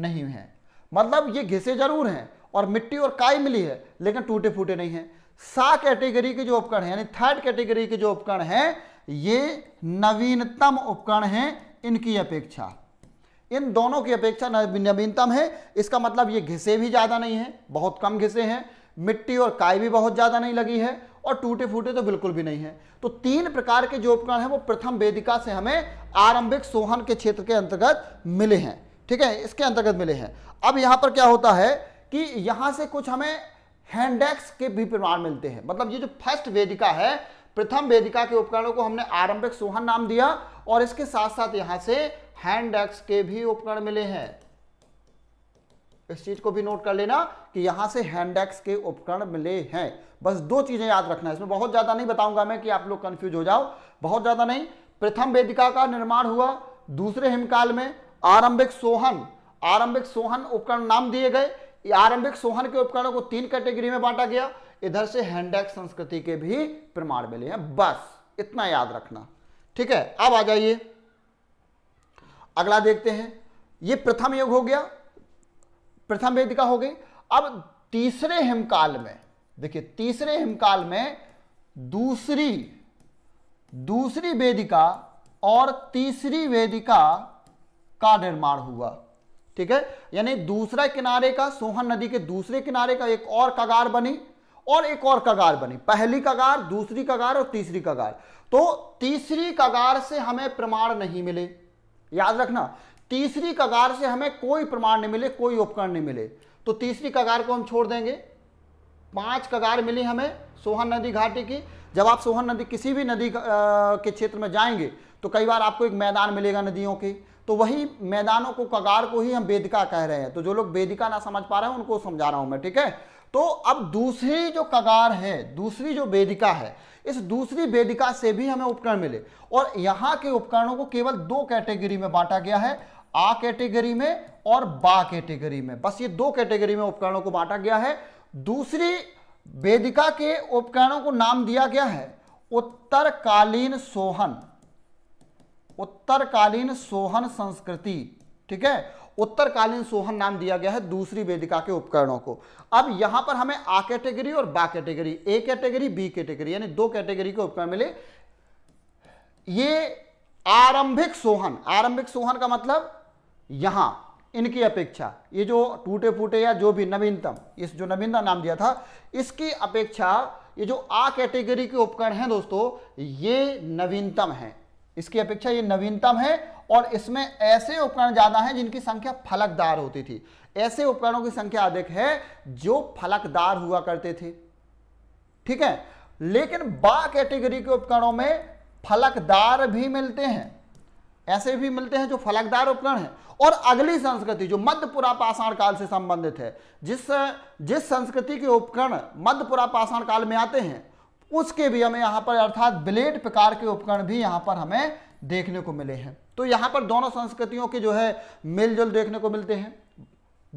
नहीं हैं मतलब ये घिसे जरूर हैं और मिट्टी और काई मिली है लेकिन टूटे फूटे नहीं हैं सा कैटेगरी के जो उपकरण है यानी थर्ड कैटेगरी के जो उपकरण हैं ये नवीनतम उपकरण हैं इनकी अपेक्षा इन दोनों की अपेक्षा नवीनतम है इसका मतलब ये घिसे भी ज़्यादा नहीं है बहुत कम घिसे हैं मिट्टी और काई भी बहुत ज़्यादा नहीं लगी है और टूटे फूटे तो बिल्कुल भी नहीं है तो तीन प्रकार के जो उपकरण हैं वो प्रथम वेदिका से हमें आरंभिक सोहन के क्षेत्र के अंतर्गत मिले हैं ठीक है इसके अंतर्गत मिले हैं अब यहां पर क्या होता है कि यहां से कुछ हमें हैंडेक्स के भी प्रमाण मिलते हैं मतलब ये जो फर्स्ट वेदिका है प्रथम वेदिका के उपकरणों को हमने आरंभिक सोहन नाम दिया और इसके साथ साथ यहां से हैंडेक्स के भी उपकरण मिले हैं इस चीज को भी नोट कर लेना कि यहां से हैंडेक्स के उपकरण मिले हैं बस दो चीजें याद रखना इसमें बहुत ज्यादा नहीं बताऊंगा मैं कि आप लोग कंफ्यूज हो जाओ बहुत ज्यादा नहीं प्रथम वेदिका का निर्माण हुआ दूसरे हिमकाल में आरंभिक सोहन आरंभिक सोहन उपकरण नाम दिए गए आरंभिक सोहन के उपकरणों को तीन कैटेगरी में बांटा गया इधर से हैंडेक्स संस्कृति के भी प्रमाण मिले हैं बस इतना याद रखना ठीक है अब आ जाइए अगला देखते हैं ये प्रथम युग हो गया प्रथम वेदिका हो गई अब तीसरे हिमकाल में देखिए तीसरे हिमकाल में दूसरी दूसरी वेदिका और तीसरी वेदिका का निर्माण हुआ ठीक है यानी दूसरा किनारे का सोहन नदी के दूसरे किनारे का एक और कगार बनी और एक और कगार बनी पहली कगार दूसरी कगार और तीसरी कगार तो तीसरी कगार से हमें प्रमाण नहीं मिले याद रखना तीसरी कगार से हमें कोई प्रमाण नहीं मिले कोई उपकरण नहीं मिले तो तीसरी कगार को हम छोड़ देंगे पांच कगार मिली हमें सोहन नदी घाटी की जब आप सोहन नदी किसी भी नदी के क्षेत्र में जाएंगे तो कई बार आपको एक मैदान मिलेगा नदियों के तो वही मैदानों को कगार को ही हम वेदिका कह रहे हैं तो जो लोग वेदिका ना समझ पा रहे हैं उनको समझा रहा हूं मैं ठीक है तो अब दूसरी जो कगार है दूसरी जो वेदिका है इस दूसरी वेदिका से भी हमें उपकरण मिले और यहाँ के उपकरणों को केवल दो कैटेगरी में बांटा गया है आ कैटेगरी में और बा कैटेगरी में बस ये दो कैटेगरी में उपकरणों को बांटा गया है दूसरी वेदिका के उपकरणों को नाम दिया गया है उत्तरकालीन सोहन उत्तरकालीन सोहन संस्कृति ठीक है उत्तरकालीन सोहन नाम दिया गया है दूसरी वेदिका के उपकरणों को अब यहां पर हमें आ कैटेगरी और बा category A category B category यानी दो कैटेगरी के उपकरण मिले ये आरंभिक सोहन आरंभिक सोहन का मतलब यहाँ इनकी अपेक्षा ये जो टूटे फूटे या जो भी नवीनतम इस जो नवीनतम नाम दिया था इसकी अपेक्षा ये जो आ कैटेगरी के उपकरण हैं दोस्तों ये नवीनतम है इसकी अपेक्षा ये नवीनतम है और इसमें ऐसे उपकरण ज़्यादा हैं जिनकी संख्या फलकदार होती थी ऐसे उपकरणों की संख्या अधिक है जो फलकदार हुआ करते थे ठीक है लेकिन बा कैटेगरी के उपकरणों में फलकदार भी मिलते हैं ऐसे भी मिलते हैं जो फलकदार उपकरण हैं और अगली संस्कृति जो मध्यपुरा पाषाण काल से संबंधित है जिस जिस संस्कृति के उपकरण मध्यपुरा पाषाण काल में आते हैं उसके भी हमें यहाँ पर अर्थात ब्लेड प्रकार के उपकरण भी यहाँ पर हमें देखने को मिले हैं तो यहाँ पर दोनों संस्कृतियों के जो है मेलजोल देखने को मिलते हैं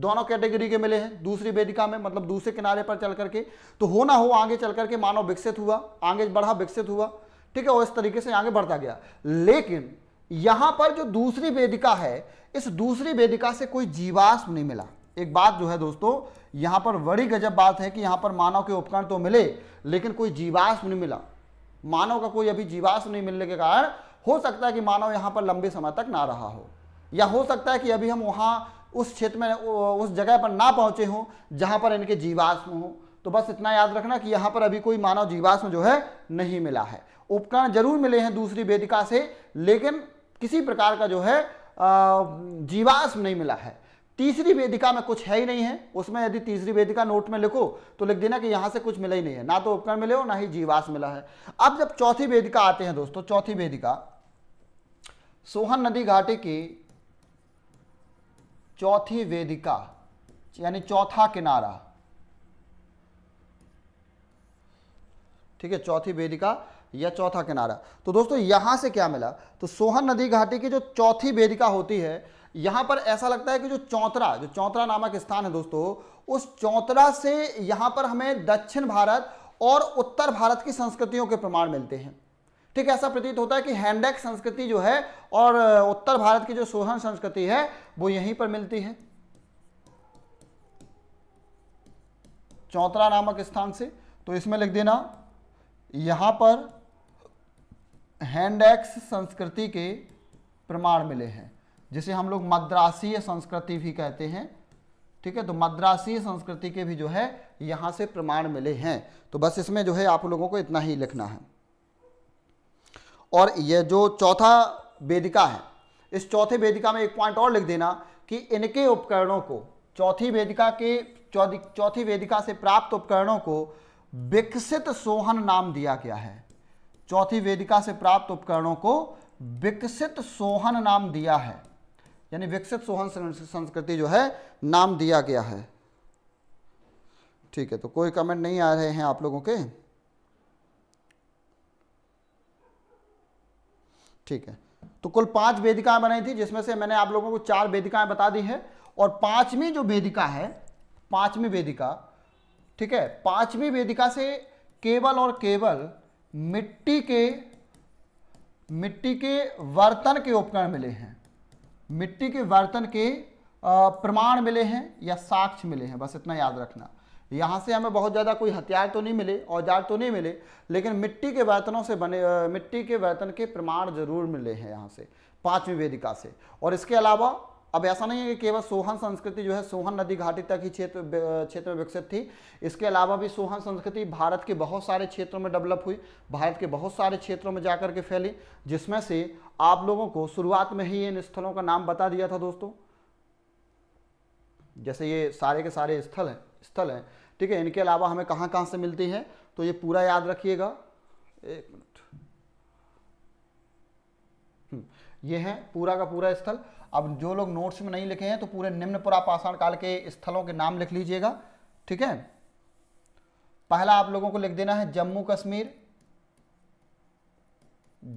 दोनों कैटेगरी के मिले हैं दूसरी वेदिका में मतलब दूसरे किनारे पर चल करके तो हो ना हो आगे चल करके मानव विकसित हुआ आगे बढ़ा विकसित हुआ ठीक है और इस तरीके से आगे बढ़ता गया लेकिन यहां पर जो दूसरी वेदिका है इस दूसरी वेदिका से कोई जीवाश्म नहीं मिला एक बात जो है दोस्तों यहां पर बड़ी गजब बात है कि यहां पर मानव के उपकरण तो मिले लेकिन कोई जीवाश्म नहीं मिला मानव का कोई अभी जीवाश्म नहीं मिलने के कारण हो सकता है कि मानव यहां पर लंबे समय तक ना रहा हो या हो सकता है कि अभी हम वहां उस क्षेत्र में उस जगह पर ना पहुंचे हों जहां पर इनके जीवाश्म हों तो बस इतना याद रखना कि यहां पर अभी कोई मानव जीवाश्म जो है नहीं मिला है उपकरण जरूर मिले हैं दूसरी वेदिका से लेकिन किसी प्रकार का जो है जीवाश्म नहीं मिला है तीसरी वेदिका में कुछ है ही नहीं है उसमें यदि तीसरी वेदिका नोट में लिखो तो लिख देना कि यहां से कुछ मिला ही नहीं है ना तो उपकरण मिले हो ना ही जीवास मिला है अब जब चौथी वेदिका आते हैं दोस्तों चौथी वेदिका सोहन नदी घाटी की चौथी वेदिका यानी चौथा किनारा ठीक है चौथी वेदिका या चौथा किनारा तो दोस्तों यहाँ से क्या मिला तो सोहन नदी घाटी की जो चौथी वेदिका होती है यहाँ पर ऐसा लगता है कि जो चौतरा जो चौतरा नामक स्थान है दोस्तों उस चौतरा से यहाँ पर हमें दक्षिण भारत और उत्तर भारत की संस्कृतियों के प्रमाण मिलते हैं ठीक ऐसा प्रतीत होता है कि हैंडेक संस्कृति जो है और उत्तर भारत की जो सोहन संस्कृति है वो यहीं पर मिलती है चौतरा नामक स्थान से तो इसमें लिख देना यहां पर हैंडैक्स संस्कृति के प्रमाण मिले हैं जिसे हम लोग मद्रासीय संस्कृति भी कहते हैं ठीक है तो मद्रासीय संस्कृति के भी जो है यहाँ से प्रमाण मिले हैं तो बस इसमें जो है आप लोगों को इतना ही लिखना है और यह जो चौथा वेदिका है इस चौथे वेदिका में एक पॉइंट और लिख देना कि इनके उपकरणों को चौथी वेदिका के चौथी वेदिका से प्राप्त उपकरणों को विकसित सोहन नाम दिया गया है चौथी वेदिका से प्राप्त उपकरणों को विकसित सोहन नाम दिया है यानी विकसित सोहन संस्कृति जो है नाम दिया गया है ठीक है तो कोई कमेंट नहीं आ रहे हैं आप लोगों के ठीक है तो कुल पांच वेदिकाएं बनाई थी जिसमें से मैंने आप लोगों को चार वेदिकाएं बता दी हैं और पांचवी जो वेदिका है पांचवी वेदिका ठीक है पांचवी वेदिका से केवल और केवल मिट्टी के मिट्टी के बर्तन के उपकरण मिले हैं मिट्टी के बर्तन के प्रमाण मिले हैं या साक्ष्य मिले हैं बस इतना याद रखना यहाँ से हमें बहुत ज़्यादा कोई हथियार तो नहीं मिले औजार तो नहीं मिले लेकिन मिट्टी के बर्तनों से बने मिट्टी के बर्तन के प्रमाण जरूर मिले हैं यहाँ से पाँचवीं वेदिका से और इसके अलावा अब ऐसा नहीं है कि केवल सोहन संस्कृति जो है सोहन नदी घाटी तक ही क्षेत्र क्षेत्र में विकसित थी इसके अलावा भी सोहन संस्कृति भारत के बहुत सारे क्षेत्रों में डेवलप हुई भारत के बहुत सारे क्षेत्रों में जाकर के फैली जिसमें से आप लोगों को शुरुआत में ही इन स्थलों का नाम बता दिया था दोस्तों जैसे ये सारे के सारे स्थल हैं स्थल हैं ठीक है इनके अलावा हमें कहाँ कहाँ से मिलती हैं तो ये पूरा याद रखिएगा एक मिनट हम्म, ये है पूरा का पूरा स्थल अब जो लोग नोट्स में नहीं लिखे हैं तो पूरे निम्न पाषाण काल के स्थलों के नाम लिख लीजिएगा ठीक है पहला आप लोगों को लिख देना है जम्मू कश्मीर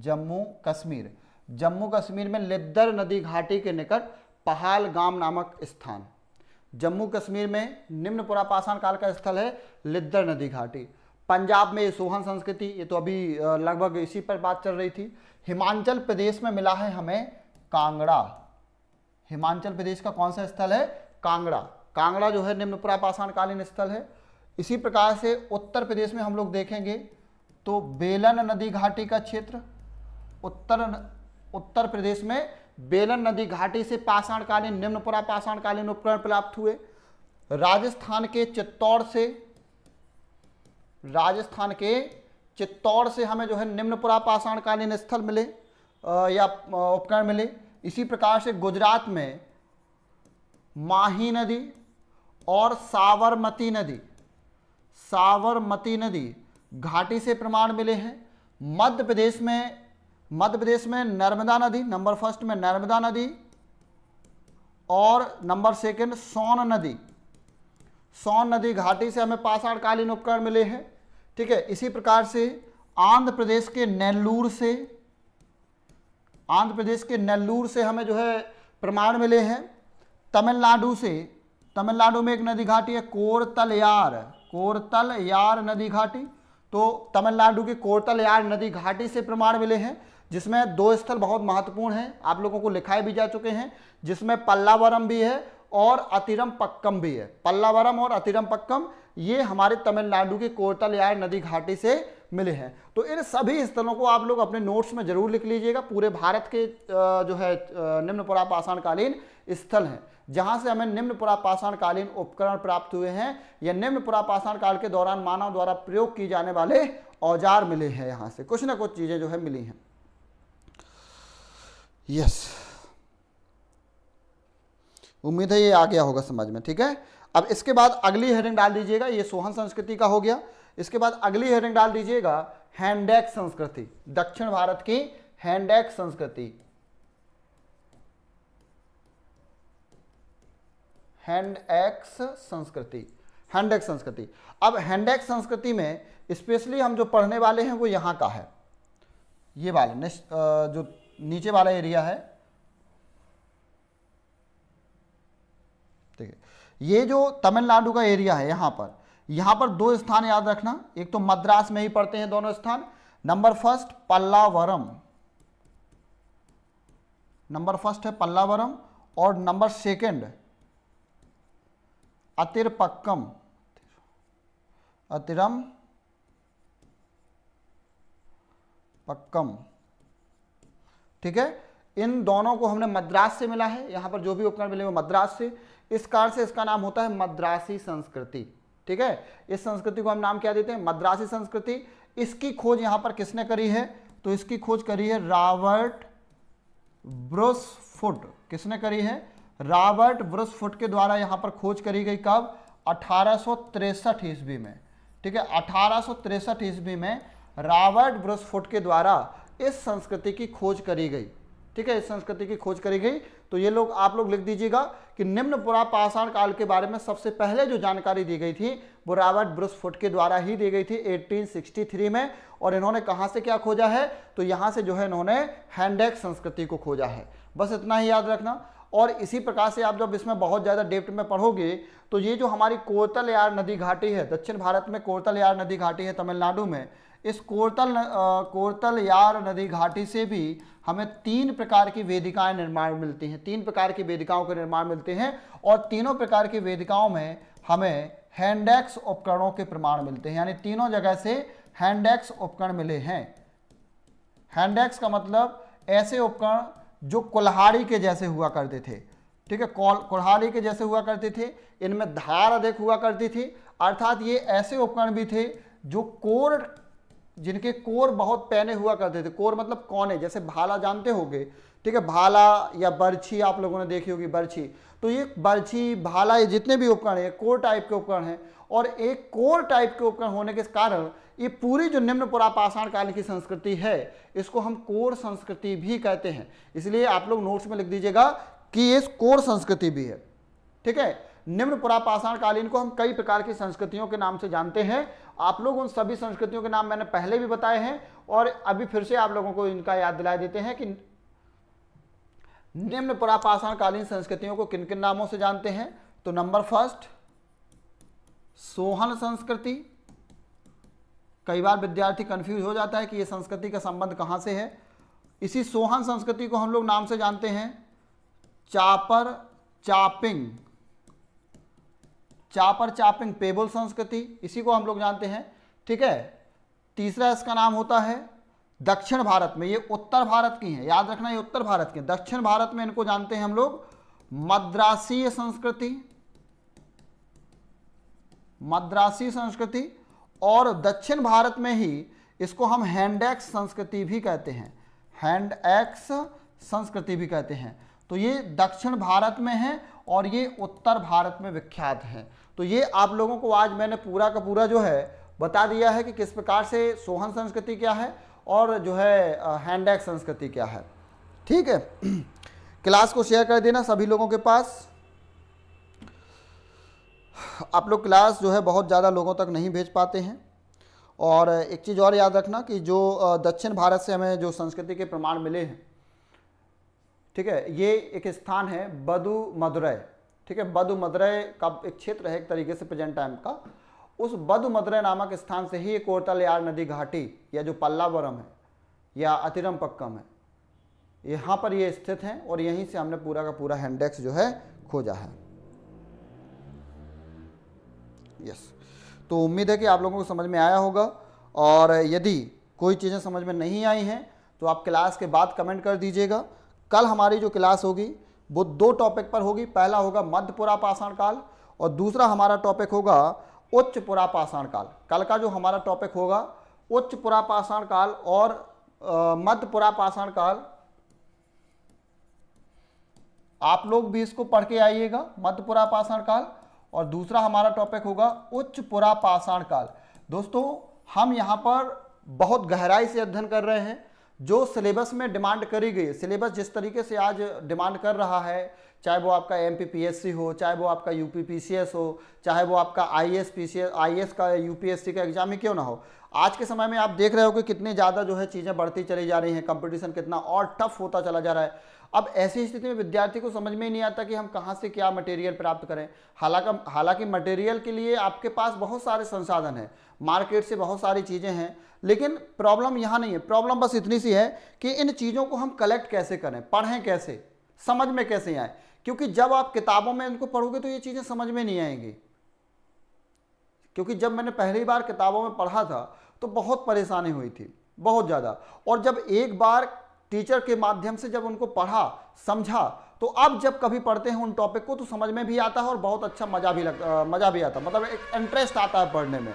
जम्मू कश्मीर जम्मू कश्मीर में लिद्दर नदी घाटी के निकट पहाल गांव नामक स्थान जम्मू कश्मीर में निम्न पाषाण काल का स्थल है लिद्दर नदी घाटी पंजाब में सोहन संस्कृति ये तो अभी लगभग इसी पर बात चल रही थी हिमाचल प्रदेश में मिला है हमें कांगड़ा हिमाचल प्रदेश का कौन सा स्थल है कांगड़ा कांगड़ा जो है निम्नपुरा पाषाणकालीन स्थल है इसी प्रकार से उत्तर प्रदेश में हम लोग देखेंगे तो बेलन नदी घाटी का क्षेत्र उत्तर उत्तर प्रदेश में बेलन नदी घाटी से पाषाणकालीन निम्नपुरा पाषाणकालीन उपकरण प्राप्त हुए राजस्थान के चित्तौड़ से राजस्थान के चित्तौड़ से हमें जो है निम्नपुरा पाषाणकालीन स्थल मिले या उपकरण मिले इसी प्रकार से गुजरात में माही नदी और सावरमती नदी सावरमती नदी घाटी से प्रमाण मिले हैं मध्य प्रदेश में मध्य प्रदेश में नर्मदा नदी नंबर फर्स्ट में नर्मदा नदी और नंबर सेकंड सोन नदी सोन नदी घाटी से हमें पाषाणकालीन उपकरण मिले हैं ठीक है इसी प्रकार से आंध्र प्रदेश के नेल्लूर से आंध्र प्रदेश के नेल्लूर से हमें जो है प्रमाण मिले हैं तमिलनाडु से तमिलनाडु में एक नदी घाटी है कोरतल यार कोरतल यार नदी घाटी तो तमिलनाडु के कोरतल यार नदी घाटी से प्रमाण मिले हैं जिसमें दो स्थल बहुत महत्वपूर्ण हैं आप लोगों को लिखाए भी जा चुके हैं जिसमें पल्लावरम भी है और अतिरम पक्कम भी है पल्लावरम और अतिरम पक्कम ये हमारे तमिलनाडु के कोरतल यार नदी घाटी से मिले हैं तो इन सभी स्थलों को आप लोग अपने नोट्स में जरूर लिख लीजिएगा पूरे भारत के जो है निम्न पुरा पाषाणकालीन स्थल हैं जहां से हमें निम्न पुरा पाषाणकालीन उपकरण प्राप्त हुए हैं या निम्न पुरा पाषाण काल के दौरान मानव द्वारा प्रयोग किए जाने वाले औजार मिले हैं यहाँ से कुछ ना कुछ चीज़ें जो है मिली हैं यस उम्मीद है ये आ गया होगा समझ में ठीक है अब इसके बाद अगली हेडिंग डाल दीजिएगा ये सोहन संस्कृति का हो गया इसके बाद अगली हेडिंग डाल दीजिएगा हैंडैक संस्कृति दक्षिण भारत की हैंडैक संस्कृति हैंड एक्स संस्कृति हैंड एक्स संस्कृति अब हैंड एक्स संस्कृति में स्पेशली हम जो पढ़ने वाले हैं वो यहाँ का है ये वाला जो नीचे वाला एरिया है ठीक है ये जो तमिलनाडु का एरिया है यहाँ पर यहां पर दो स्थान याद रखना एक तो मद्रास में ही पढ़ते हैं दोनों स्थान number first Pallavaram number first है पल्लावरम और नंबर सेकंड अतिरपक्कम अतिरम पक्कम ठीक है इन दोनों को हमने मद्रास से मिला है यहां पर जो भी उपकरण मिले वो मद्रास से इस कार से इसका नाम होता है मद्रासी संस्कृति ठीक है इस संस्कृति को हम नाम क्या देते हैं मद्रासी संस्कृति इसकी खोज यहां पर किसने करी है तो इसकी खोज करी है रॉबर्ट ब्रुसफुट किसने करी है रॉबर्ट ब्रुसफुट के द्वारा यहां पर खोज करी गई कब अठारह ईस्वी में ठीक है अठारह ईस्वी में रॉबर्ट ब्रुसफुट के द्वारा इस संस्कृति की खोज करी गई ठीक है इस संस्कृति की खोज करी गई तो ये लोग आप लोग लिख दीजिएगा कि निम्न पुरा पाषाण काल के बारे में सबसे पहले जो जानकारी दी गई थी वो रॉबर्ट ब्रुसफुट के द्वारा ही दी गई थी 1863 में और इन्होंने कहाँ से क्या खोजा है तो यहाँ से जो है इन्होंने हैंडेक संस्कृति को खोजा है बस इतना ही याद रखना और इसी प्रकार से आप जब इसमें बहुत ज़्यादा डेप्ट में पढ़ोगे तो ये जो हमारी कोतल नदी घाटी है दक्षिण भारत में कोतल नदी घाटी है तमिलनाडु में इस कोरतल कोरतल यार नदी घाटी से भी हमें तीन प्रकार की वेदिकाएं निर्माण मिलती हैं तीन प्रकार की वेदिकाओं के निर्माण मिलते हैं और तीनों प्रकार की वेदिकाओं में हमें हैंडेक्स उपकरणों के प्रमाण मिलते हैं यानी तीनों जगह से हैंडेक्स उपकरण मिले हैं हैंडेक्स का मतलब ऐसे उपकरण जो कुल्हाड़ी के जैसे हुआ करते थे ठीक है कुल्हाड़ी के जैसे हुआ करते थे इनमें धार अधिक हुआ करती थी अर्थात ये ऐसे उपकरण भी थे जो कोर जिनके कोर बहुत पहने हुआ करते थे कोर मतलब कौन है जैसे भाला जानते होंगे ठीक है भाला या बर्छी आप लोगों ने देखी होगी बर्छी तो ये बर्छी भाला ये जितने भी उपकरण है कोर टाइप के उपकरण हैं और एक कोर टाइप के उपकरण होने के कारण ये पूरी जो निम्न पुरापाषाण काल की संस्कृति है इसको हम कोर संस्कृति भी कहते हैं इसलिए आप लोग नोट्स में लिख दीजिएगा कि ये कोर संस्कृति भी है ठीक है निम्न पुरापाषाण कालीन को हम कई प्रकार की संस्कृतियों के नाम से जानते हैं आप लोग उन सभी संस्कृतियों के नाम मैंने पहले भी बताए हैं और अभी फिर से आप लोगों को इनका याद दिला देते हैं कि निम्न पुरापाषाण कालीन संस्कृतियों को किन किन नामों से जानते हैं तो नंबर फर्स्ट सोहन संस्कृति कई बार विद्यार्थी कंफ्यूज हो जाता है कि यह संस्कृति का संबंध कहां से है इसी सोहन संस्कृति को हम लोग नाम से जानते हैं chopper chopping chopper chopping pebble संस्कृति इसी को हम लोग जानते हैं ठीक है तीसरा इसका नाम होता है दक्षिण भारत में ये उत्तर भारत की हैं याद रखना ये उत्तर भारत की दक्षिण भारत में इनको जानते हैं हम लोग मद्रासीय संस्कृति मद्रासी संस्कृति और दक्षिण भारत में ही इसको हम हैंडएक्स संस्कृति भी कहते हैं हैंड एक्स संस्कृति भी कहते हैं तो ये दक्षिण भारत में है और ये उत्तर भारत में विख्यात है तो ये आप लोगों को आज मैंने पूरा का पूरा जो है बता दिया है कि किस प्रकार से सोहन संस्कृति क्या है और जो है हैंडैग संस्कृति क्या है ठीक है क्लास को शेयर कर देना सभी लोगों के पास आप लोग क्लास जो है बहुत ज़्यादा लोगों तक नहीं भेज पाते हैं और एक चीज़ और याद रखना कि जो दक्षिण भारत से हमें जो संस्कृति के प्रमाण मिले हैं ठीक है ये एक स्थान है बदु मदुरै ठीक है बद मदरय का एक क्षेत्र है एक तरीके से प्रेजेंट टाइम का उस बद मदरय नामक स्थान से ही एक कोरतल यार नदी घाटी या जो पल्लावरम है या अतिरम पक्कम है यहाँ पर ये स्थित हैं और यहीं से हमने पूरा का पूरा हैंडेक्स जो है खोजा है यस तो उम्मीद है कि आप लोगों को समझ में आया होगा और यदि कोई चीज़ें समझ में नहीं आई हैं तो आप क्लास के बाद कमेंट कर दीजिएगा कल हमारी जो क्लास होगी वो दो टॉपिक पर होगी पहला होगा मध्य पुरापाषाण काल और दूसरा हमारा टॉपिक होगा उच्च पुरापाषाण काल कल का जो हमारा टॉपिक होगा उच्च पुरापाषाण काल और मध्य पुरापाषाण काल आप लोग भी इसको पढ़ के आइएगा मध्य पुरापाषाण काल और दूसरा हमारा टॉपिक होगा उच्च पुरापाषाण काल दोस्तों हम यहाँ पर बहुत गहराई से अध्ययन कर रहे हैं जो सिलेबस में डिमांड करी गई सिलेबस जिस तरीके से आज डिमांड कर रहा है चाहे वो आपका एम हो चाहे वो आपका यू हो चाहे वो आपका आई एस एस का यू का एग्ज़ाम ही क्यों ना हो आज के समय में आप देख रहे हो कि कितने ज़्यादा जो है चीज़ें बढ़ती चली जा रही हैं कंपटीशन कितना और टफ होता चला जा रहा है अब ऐसी स्थिति में विद्यार्थी को समझ में ही नहीं आता कि हम कहाँ से क्या मटेरियल प्राप्त करें हालांकि हालांकि मटेरियल के लिए आपके पास बहुत सारे संसाधन हैं मार्केट से बहुत सारी चीज़ें हैं लेकिन प्रॉब्लम यहाँ नहीं है प्रॉब्लम बस इतनी सी है कि इन चीज़ों को हम कलेक्ट कैसे करें पढ़ें कैसे समझ में कैसे आए क्योंकि जब आप किताबों में इनको पढ़ोगे तो ये चीज़ें समझ में नहीं आएंगी क्योंकि जब मैंने पहली बार किताबों में पढ़ा था तो बहुत परेशानी हुई थी बहुत ज़्यादा और जब एक बार टीचर के माध्यम से जब उनको पढ़ा समझा तो अब जब कभी पढ़ते हैं उन टॉपिक को तो समझ में भी आता है और बहुत अच्छा मज़ा भी लगता मज़ा भी आता मतलब एक इंटरेस्ट आता है पढ़ने में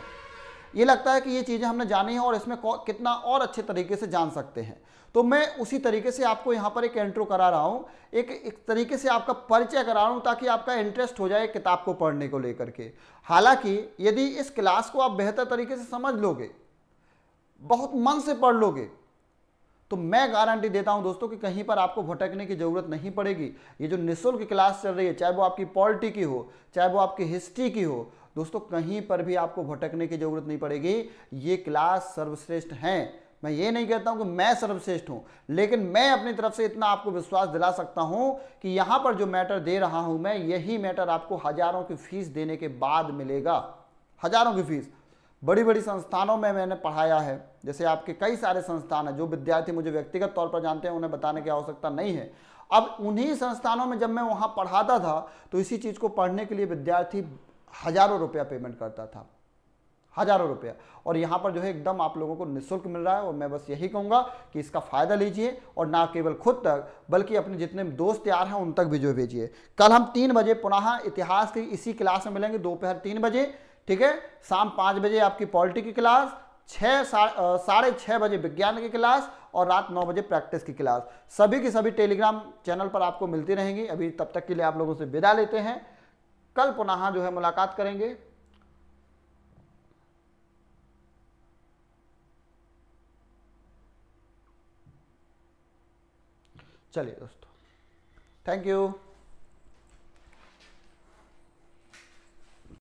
ये लगता है कि ये चीज़ें हमने जानी हैं और इसमें कितना और अच्छे तरीके से जान सकते हैं तो मैं उसी तरीके से आपको यहाँ पर एक एंट्रो करा रहा हूँ एक एक तरीके से आपका परिचय करा रहा हूँ ताकि आपका इंटरेस्ट हो जाए किताब को पढ़ने को लेकर के हालांकि यदि इस क्लास को आप बेहतर तरीके से समझ लोगे बहुत मन से पढ़ लोगे तो मैं गारंटी देता हूं दोस्तों कि कहीं पर आपको भटकने की ज़रूरत नहीं पड़ेगी ये जो निःशुल्क क्लास चल रही है चाहे वो आपकी पॉलिटी की हो चाहे वो आपकी हिस्ट्री की हो दोस्तों कहीं पर भी आपको भटकने की ज़रूरत नहीं पड़ेगी ये क्लास सर्वश्रेष्ठ हैं मैं ये नहीं कहता हूं कि मैं सर्वश्रेष्ठ हूं लेकिन मैं अपनी तरफ से इतना आपको विश्वास दिला सकता हूं कि यहां पर जो मैटर दे रहा हूं मैं यही मैटर आपको हजारों की फीस देने के बाद मिलेगा हजारों की फीस बड़ी बड़ी संस्थानों में मैंने पढ़ाया है जैसे आपके कई सारे संस्थान हैं जो विद्यार्थी मुझे व्यक्तिगत तौर पर जानते हैं उन्हें बताने की आवश्यकता नहीं है अब उन्हीं संस्थानों में जब मैं वहाँ पढ़ाता था तो इसी चीज़ को पढ़ने के लिए विद्यार्थी हज़ारों रुपया पेमेंट करता था हज़ारों रुपया और यहां पर जो है एकदम आप लोगों को निःशुल्क मिल रहा है और मैं बस यही कहूंगा कि इसका फ़ायदा लीजिए और ना केवल खुद तक बल्कि अपने जितने दोस्त यार हैं उन तक भी जो भेजिए कल हम तीन बजे पुनः इतिहास की इसी क्लास में मिलेंगे दोपहर तीन बजे ठीक है शाम पाँच बजे आपकी पॉलिटी की क्लास छः साढ़े छः बजे विज्ञान की क्लास और रात नौ बजे प्रैक्टिस की क्लास सभी की सभी टेलीग्राम चैनल पर आपको मिलती रहेंगी अभी तब तक के लिए आप लोगों से विदा लेते हैं कल पुनः जो है मुलाकात करेंगे चलिए दोस्तों थैंक यू